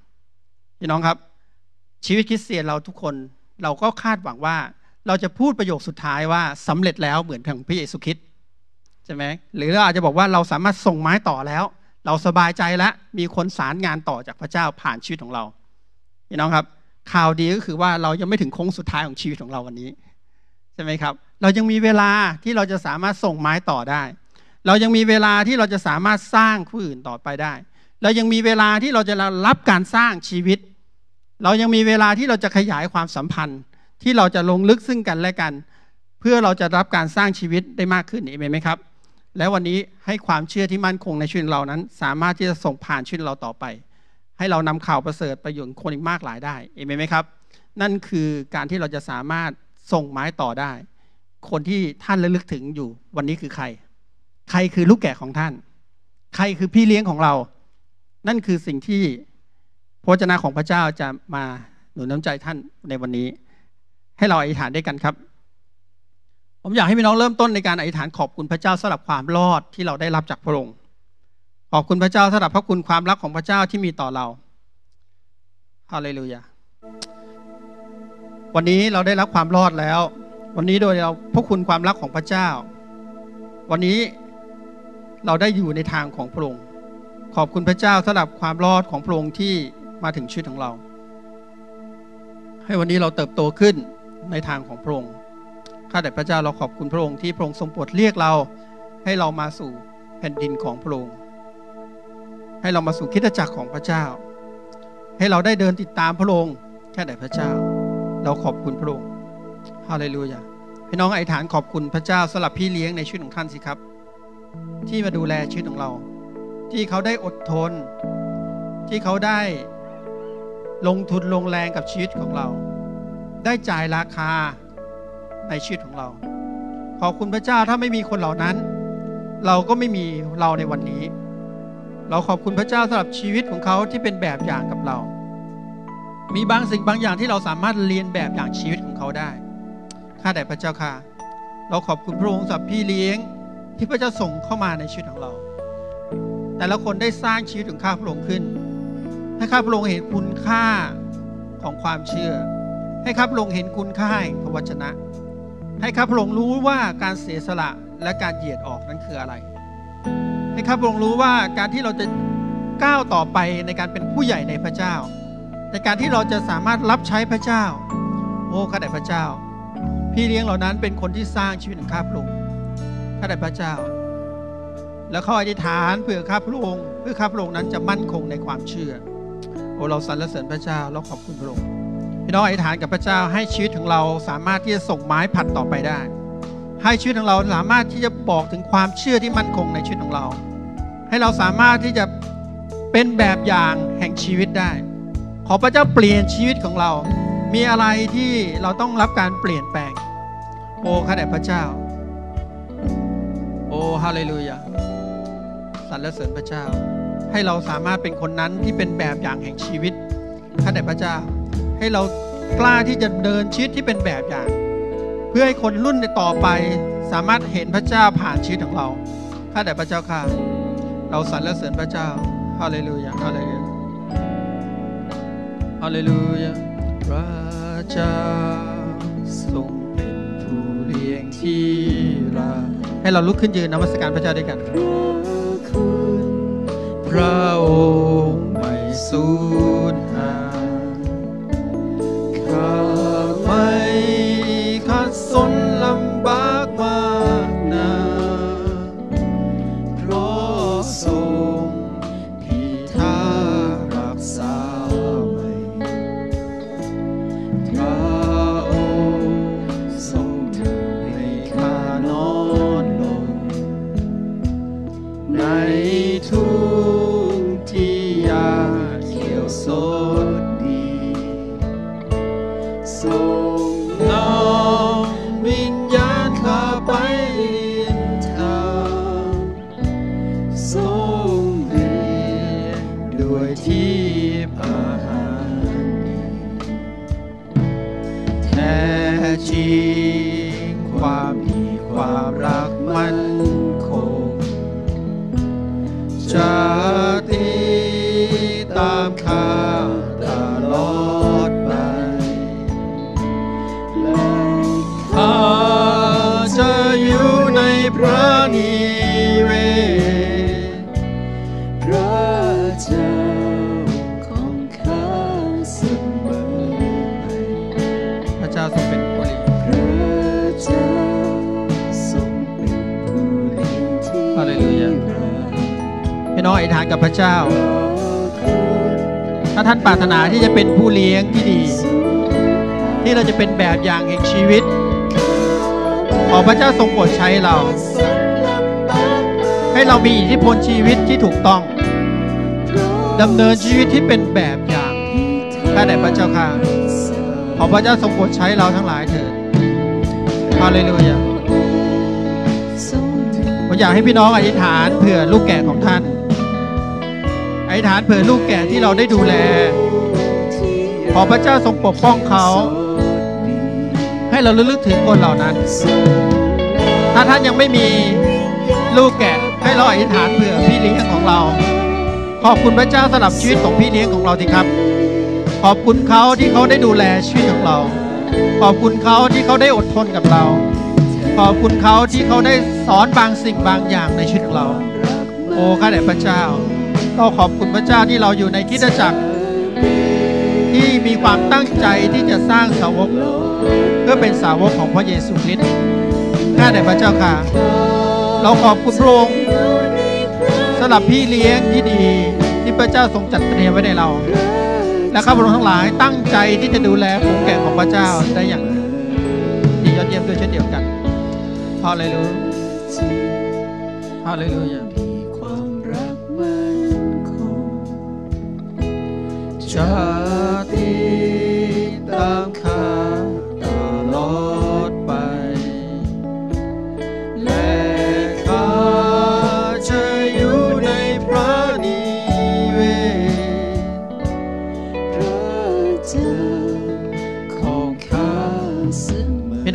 พี่น้องครับ ชีวิตคริสเตียนเราทุกคนเราก็คาดหวังว่า เราจะพูดประโยคสุดท้ายว่าสำเร็จแล้วเหมือนทางพระเยซูคริสต์ใช่ไหมหรือเราอาจจะบอกว่าเราสามารถส่งไม้ต่อแล้ว เราสบายใจแล้ว มีคนสารงานต่อจากพระเจ้าผ่านชีวิตของเราพี่น้องครับ ข่าวดีก็คือว่าเรายังไม่ถึงโค้งสุดท้ายของชีวิตของเราวันนี้ใช่ไหมครับ เรายังมีเวลาที่เราจะสามารถส่งไม้ต่อได้ เรายังมีเวลาที่เราจะสามารถสร้างผู้อื่นต่อไปได้ เรายังมีเวลาที่เราจะรับการสร้างชีวิต เรายังมีเวลาที่เราจะขยายความสัมพันธ์ที่เราจะลงลึกซึ่งกันและกัน เพื่อเราจะรับการสร้างชีวิตได้มากขึ้นเองไหมครับและวันนี้ให้ความเชื่อที่มั่นคงในชีวิตเรานั้น สามารถที่จะส่งผ่านชีวิตเราต่อไป ให้เรานำข่าวประเสริฐประโยชน์คนอีกมากหลายได้เอเมนไหมครับ นั่นคือการที่เราจะสามารถส่งไม้ต่อได้ คนที่ท่านระลึกถึงอยู่วันนี้คือใคร ใครคือลูกแก่ของท่าน ใครคือพี่เลี้ยงของเรา นั่นคือสิ่งที่พระเจ้าของพระเจ้าจะมาหนุนน้ำใจท่านในวันนี้ ให้เราอธิษฐานด้วยกันครับผมอยากให้พี่น้องเริ่มต้นในการอธิษฐานขอบคุณพระเจ้าสำหรับความรอดที่เราได้รับจากพระองค์ ขอบคุณพระเจ้าสำหรับพระคุณความรักของพระเจ้าที่มีต่อเรา ฮาเลลูยา วันนี้เราได้รับความรอดแล้ว วันนี้โดยเราพระคุณความรักของพระเจ้า วันนี้เราได้อยู่ในทางของพระองค์ ขอบคุณพระเจ้าสำหรับความรอดของพระองค์ที่มาถึงชีวิตของเรา ให้วันนี้เราเติบโตขึ้นในทางของพระองค์ข้าแต่พระเจ้าเราขอบคุณพระองค์ที่พระองค์ทรงโปรดเรียกเรา ให้เรามาสู่แผ่นดินของพระองค์ให้เรามาสู่คิดจักรของพระเจ้า ให้เราได้เดินติดตามพระองค์แค่แต่พระเจ้า เราขอบคุณพระองค์ฮาเลลูยาพี่น้องไอฐานขอบคุณพระเจ้าสำหรับพี่เลี้ยงในชีวิตของท่านสิครับ ที่มาดูแลชีวิตของเรา ที่เขาได้อดทน ที่เขาได้ลงทุนลงแรงกับชีวิตของเรา ได้จ่ายราคาในชีวิตของเรา ขอบคุณพระเจ้าถ้าไม่มีคนเหล่านั้น เราก็ไม่มีเราในวันนี้ เราขอบคุณพระเจ้าสำหรับชีวิตของเขาที่เป็นแบบอย่างกับเรา มีบางสิ่งบางอย่างที่เราสามารถเรียนแบบอย่างชีวิตของเขาได้ ข้าแต่พระเจ้าค่ะ เราขอบคุณพระองค์สำหรับพี่เลี้ยงที่พระเจ้าส่งเข้ามาในชีวิตของเรา แต่ละคนได้สร้างชีวิตของข้าพระองค์ขึ้น ให้ข้าพระองค์เห็นคุณค่าของความเชื่อ ให้ข้าพระองค์เห็นคุณค่าแห่งพระวจนะให้ข้าพระองค์รู้ว่าการเสียสละและการเหยียดออกนั้นคืออะไร ให้ข้าพระองค์รู้ว่าการที่เราจะก้าวต่อไปในการเป็นผู้ใหญ่ในพระเจ้า ในการที่เราจะสามารถรับใช้พระเจ้า โอ้ข้าแต่พระเจ้า พี่เลี้ยงเหล่านั้นเป็นคนที่สร้างชีวิตของข้าพระองค์ข้าแต่พระเจ้า แล้วข้ออธิษฐานเพื่อข้าพระองค์เพื่อข้าพระองค์นั้นจะมั่นคงในความเชื่อโอ้เราสรรเสริญพระเจ้าเราขอบคุณพระองค์ี่น้องอธิษฐานกับพระเจ้าให้ชีวิตของเราสามารถที่จะส่งไม้ผัดต่อไปได้ ให้ชีวิตของเราสามารถที่จะบอกถึงความเชื่อที่มั่นคงในชีวิตของเรา ให้เราสามารถที่จะเป็นแบบอย่างแห่งชีวิตได้ ขอพระเจ้าเปลี่ยนชีวิตของเรา มีอะไรที่เราต้องรับการเปลี่ยนแปลง โอ้ข้าแต่พระเจ้า โอ้ฮาเลลูยาสรรเสริญพระเจ้า ให้เราสามารถเป็นคนนั้นที่เป็นแบบอย่างแห่งชีวิต ข้าแต่พระเจ้าให้เรากล้าที่จะเดินชีวิตที่เป็นแบบอย่าง เพื่อให้คนรุ่นต่อไปสามารถเห็นพระเจ้าผ่านชีวิตของเรา ข้าแต่พระเจ้าข้าเราสรรเสริญพระเจ้าฮาเลลูยาฮาเลลูยาฮาเลลูยาพระเจ้าทรงเป็นผู้เลี้ยงที่รักให้เราลุกขึ้นยืนนมัสการพระเจ้าด้วยกันพระองค์ไม่สูญั่นคงจะตีตามข้าตลอดไปและข้าจะอยู่ในพระนิกับพระเจ้าถ้าท่านปรารถนาที่จะเป็นผู้เลี้ยงที่ดี ที่เราจะเป็นแบบอย่างแห่งชีวิต ขอ พระเจ้าทรงโปรดใช้เรา ให้เรามีอิทธิพลชีวิตที่ถูกต้องดำเนินชีวิตที่เป็นแบบอย่างข้าแต่พระเจ้าค่ะ ขอพระเจ้าทรงโปรดใช้เราทั้งหลายเถิดฮาเลลูยาผมอยากให้พี่น้องอธิษฐานเผื่อลูกแก่ของท่านธิษฐานเผื่อลูกแก่ที่เราได้ดูแล ขอพระเจ้าทรงปกป้องเขา ให้เรารกลึกถึงคนเหล่านั้น ถ้าท่านยังไม่มีลูกแก่ให้เราอธิษฐานเผื่อพี่เลี้ยงของเรา ขอบคุณพระเจ้าสำหรับชีวิตของพี่เลี้ยงของเราทีครับ ขอบคุณเขาที่เขาได้ดูแลชีวิตของเรา ขอบคุณเขาที่เขาได้อดทนกับเรา ขอบคุณเขาที่เขาได้สอนบางสิ่งบางอย่างในชีวิตของเรา โอ้ข้าแต่พระเจ้าร็ขอบคุณพระเจ้าที่เราอยู่ในคิดจักรที่มีความตั้งใจที่จะสร้างสาวก เพื่อเป็นสาวกของพระเยซูคริสต์ ข้าแต่พระเจ้าค่ะ เราขอบคุณพระองค์สำหรับพี่เลี้ยงที่ดีที่พระเจ้าทรงจัดเตรียมไว้ในเราและข้าพระองค์ทั้งหลายตั้งใจที่จะดูแลผูงแก่ของพระเจ้าได้อย่างดียอดเยี่ยมด้วยเช่นเดียวกัน ฮาเลลูยา ฮาเลลูยานพเพ้องอี่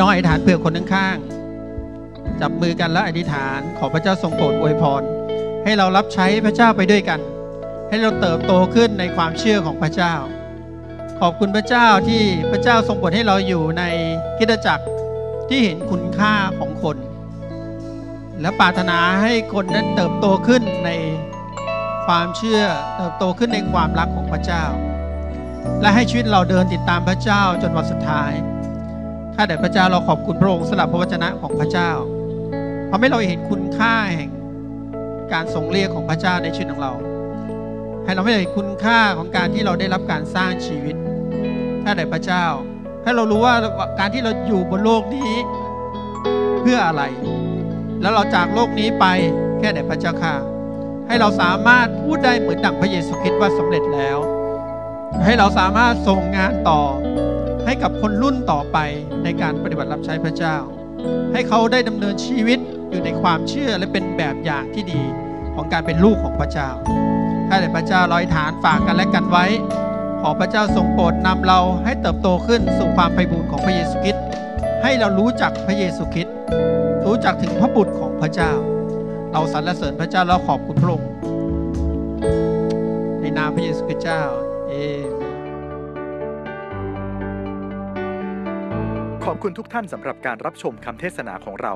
น้องอธิษฐานเพื่อคนข้าง จับมือกันและอธิษฐานขอพระเจ้าทรงโปรดอวยพรให้เรารับใช้พระเจ้าไปด้วยกันให้เราเติบโตขึ้นในความเชื่อของพระเจ้า ขอบคุณพระเจ้าที่พระเจ้าทรงโปรดให้เราอยู่ในคิดจักรที่เห็นคุณค่าของคน และปรารถนาให้คนนั้นเติบโตขึ้นในความเชื่อเติบโตขึ้นในความรักของพระเจ้า และให้ชีวิตเราเดินติดตามพระเจ้าจนวันสุดท้ายข้าแต่พระเจ้าเราขอบคุณพระองค์สำหรับพระวจนะของพระเจ้าทำให้เราเห็นคุณค่าแห่งการทรงเรียกของพระเจ้าในชีวิตของเราให้เราไม่เห็นคุณค่าของการที่เราได้รับการสร้างชีวิตท่าแไหนพระเจ้า ให้เรารู้ว่าการที่เราอยู่บนโลกนี้เพื่ออะไร แล้วเราจากโลกนี้ไปแค่ไหนพระเจ้าค่ะ ให้เราสามารถพูดได้เหมือนดังพระเยซูคริสต์ว่าสำเร็จแล้ว ให้เราสามารถส่งงานต่อ ให้กับคนรุ่นต่อไปในการปฏิบัติรับใช้พระเจ้า ให้เขาได้ดำเนินชีวิตอยู่ในความเชื่อและเป็นแบบอย่างที่ดีของการเป็นลูกของพระเจ้าข้าแต่พระเจ้าร้อยฐานฝากกันและกันไว้ ขอพระเจ้าทรงโปรดนำเราให้เติบโตขึ้นสู่ความไพบูรณ์ของพระเยซูคริสต์ให้เรารู้จักพระเยซูคริสต์รู้จักถึงพระบุตรของพระเจ้า เราสรรเสริญพระเจ้าเราขอบคุณพระองค์ในนามพระเยซูคริสต์เจ้าเอขอบคุณทุกท่านสำหรับการรับชมคำเทศนาของเรา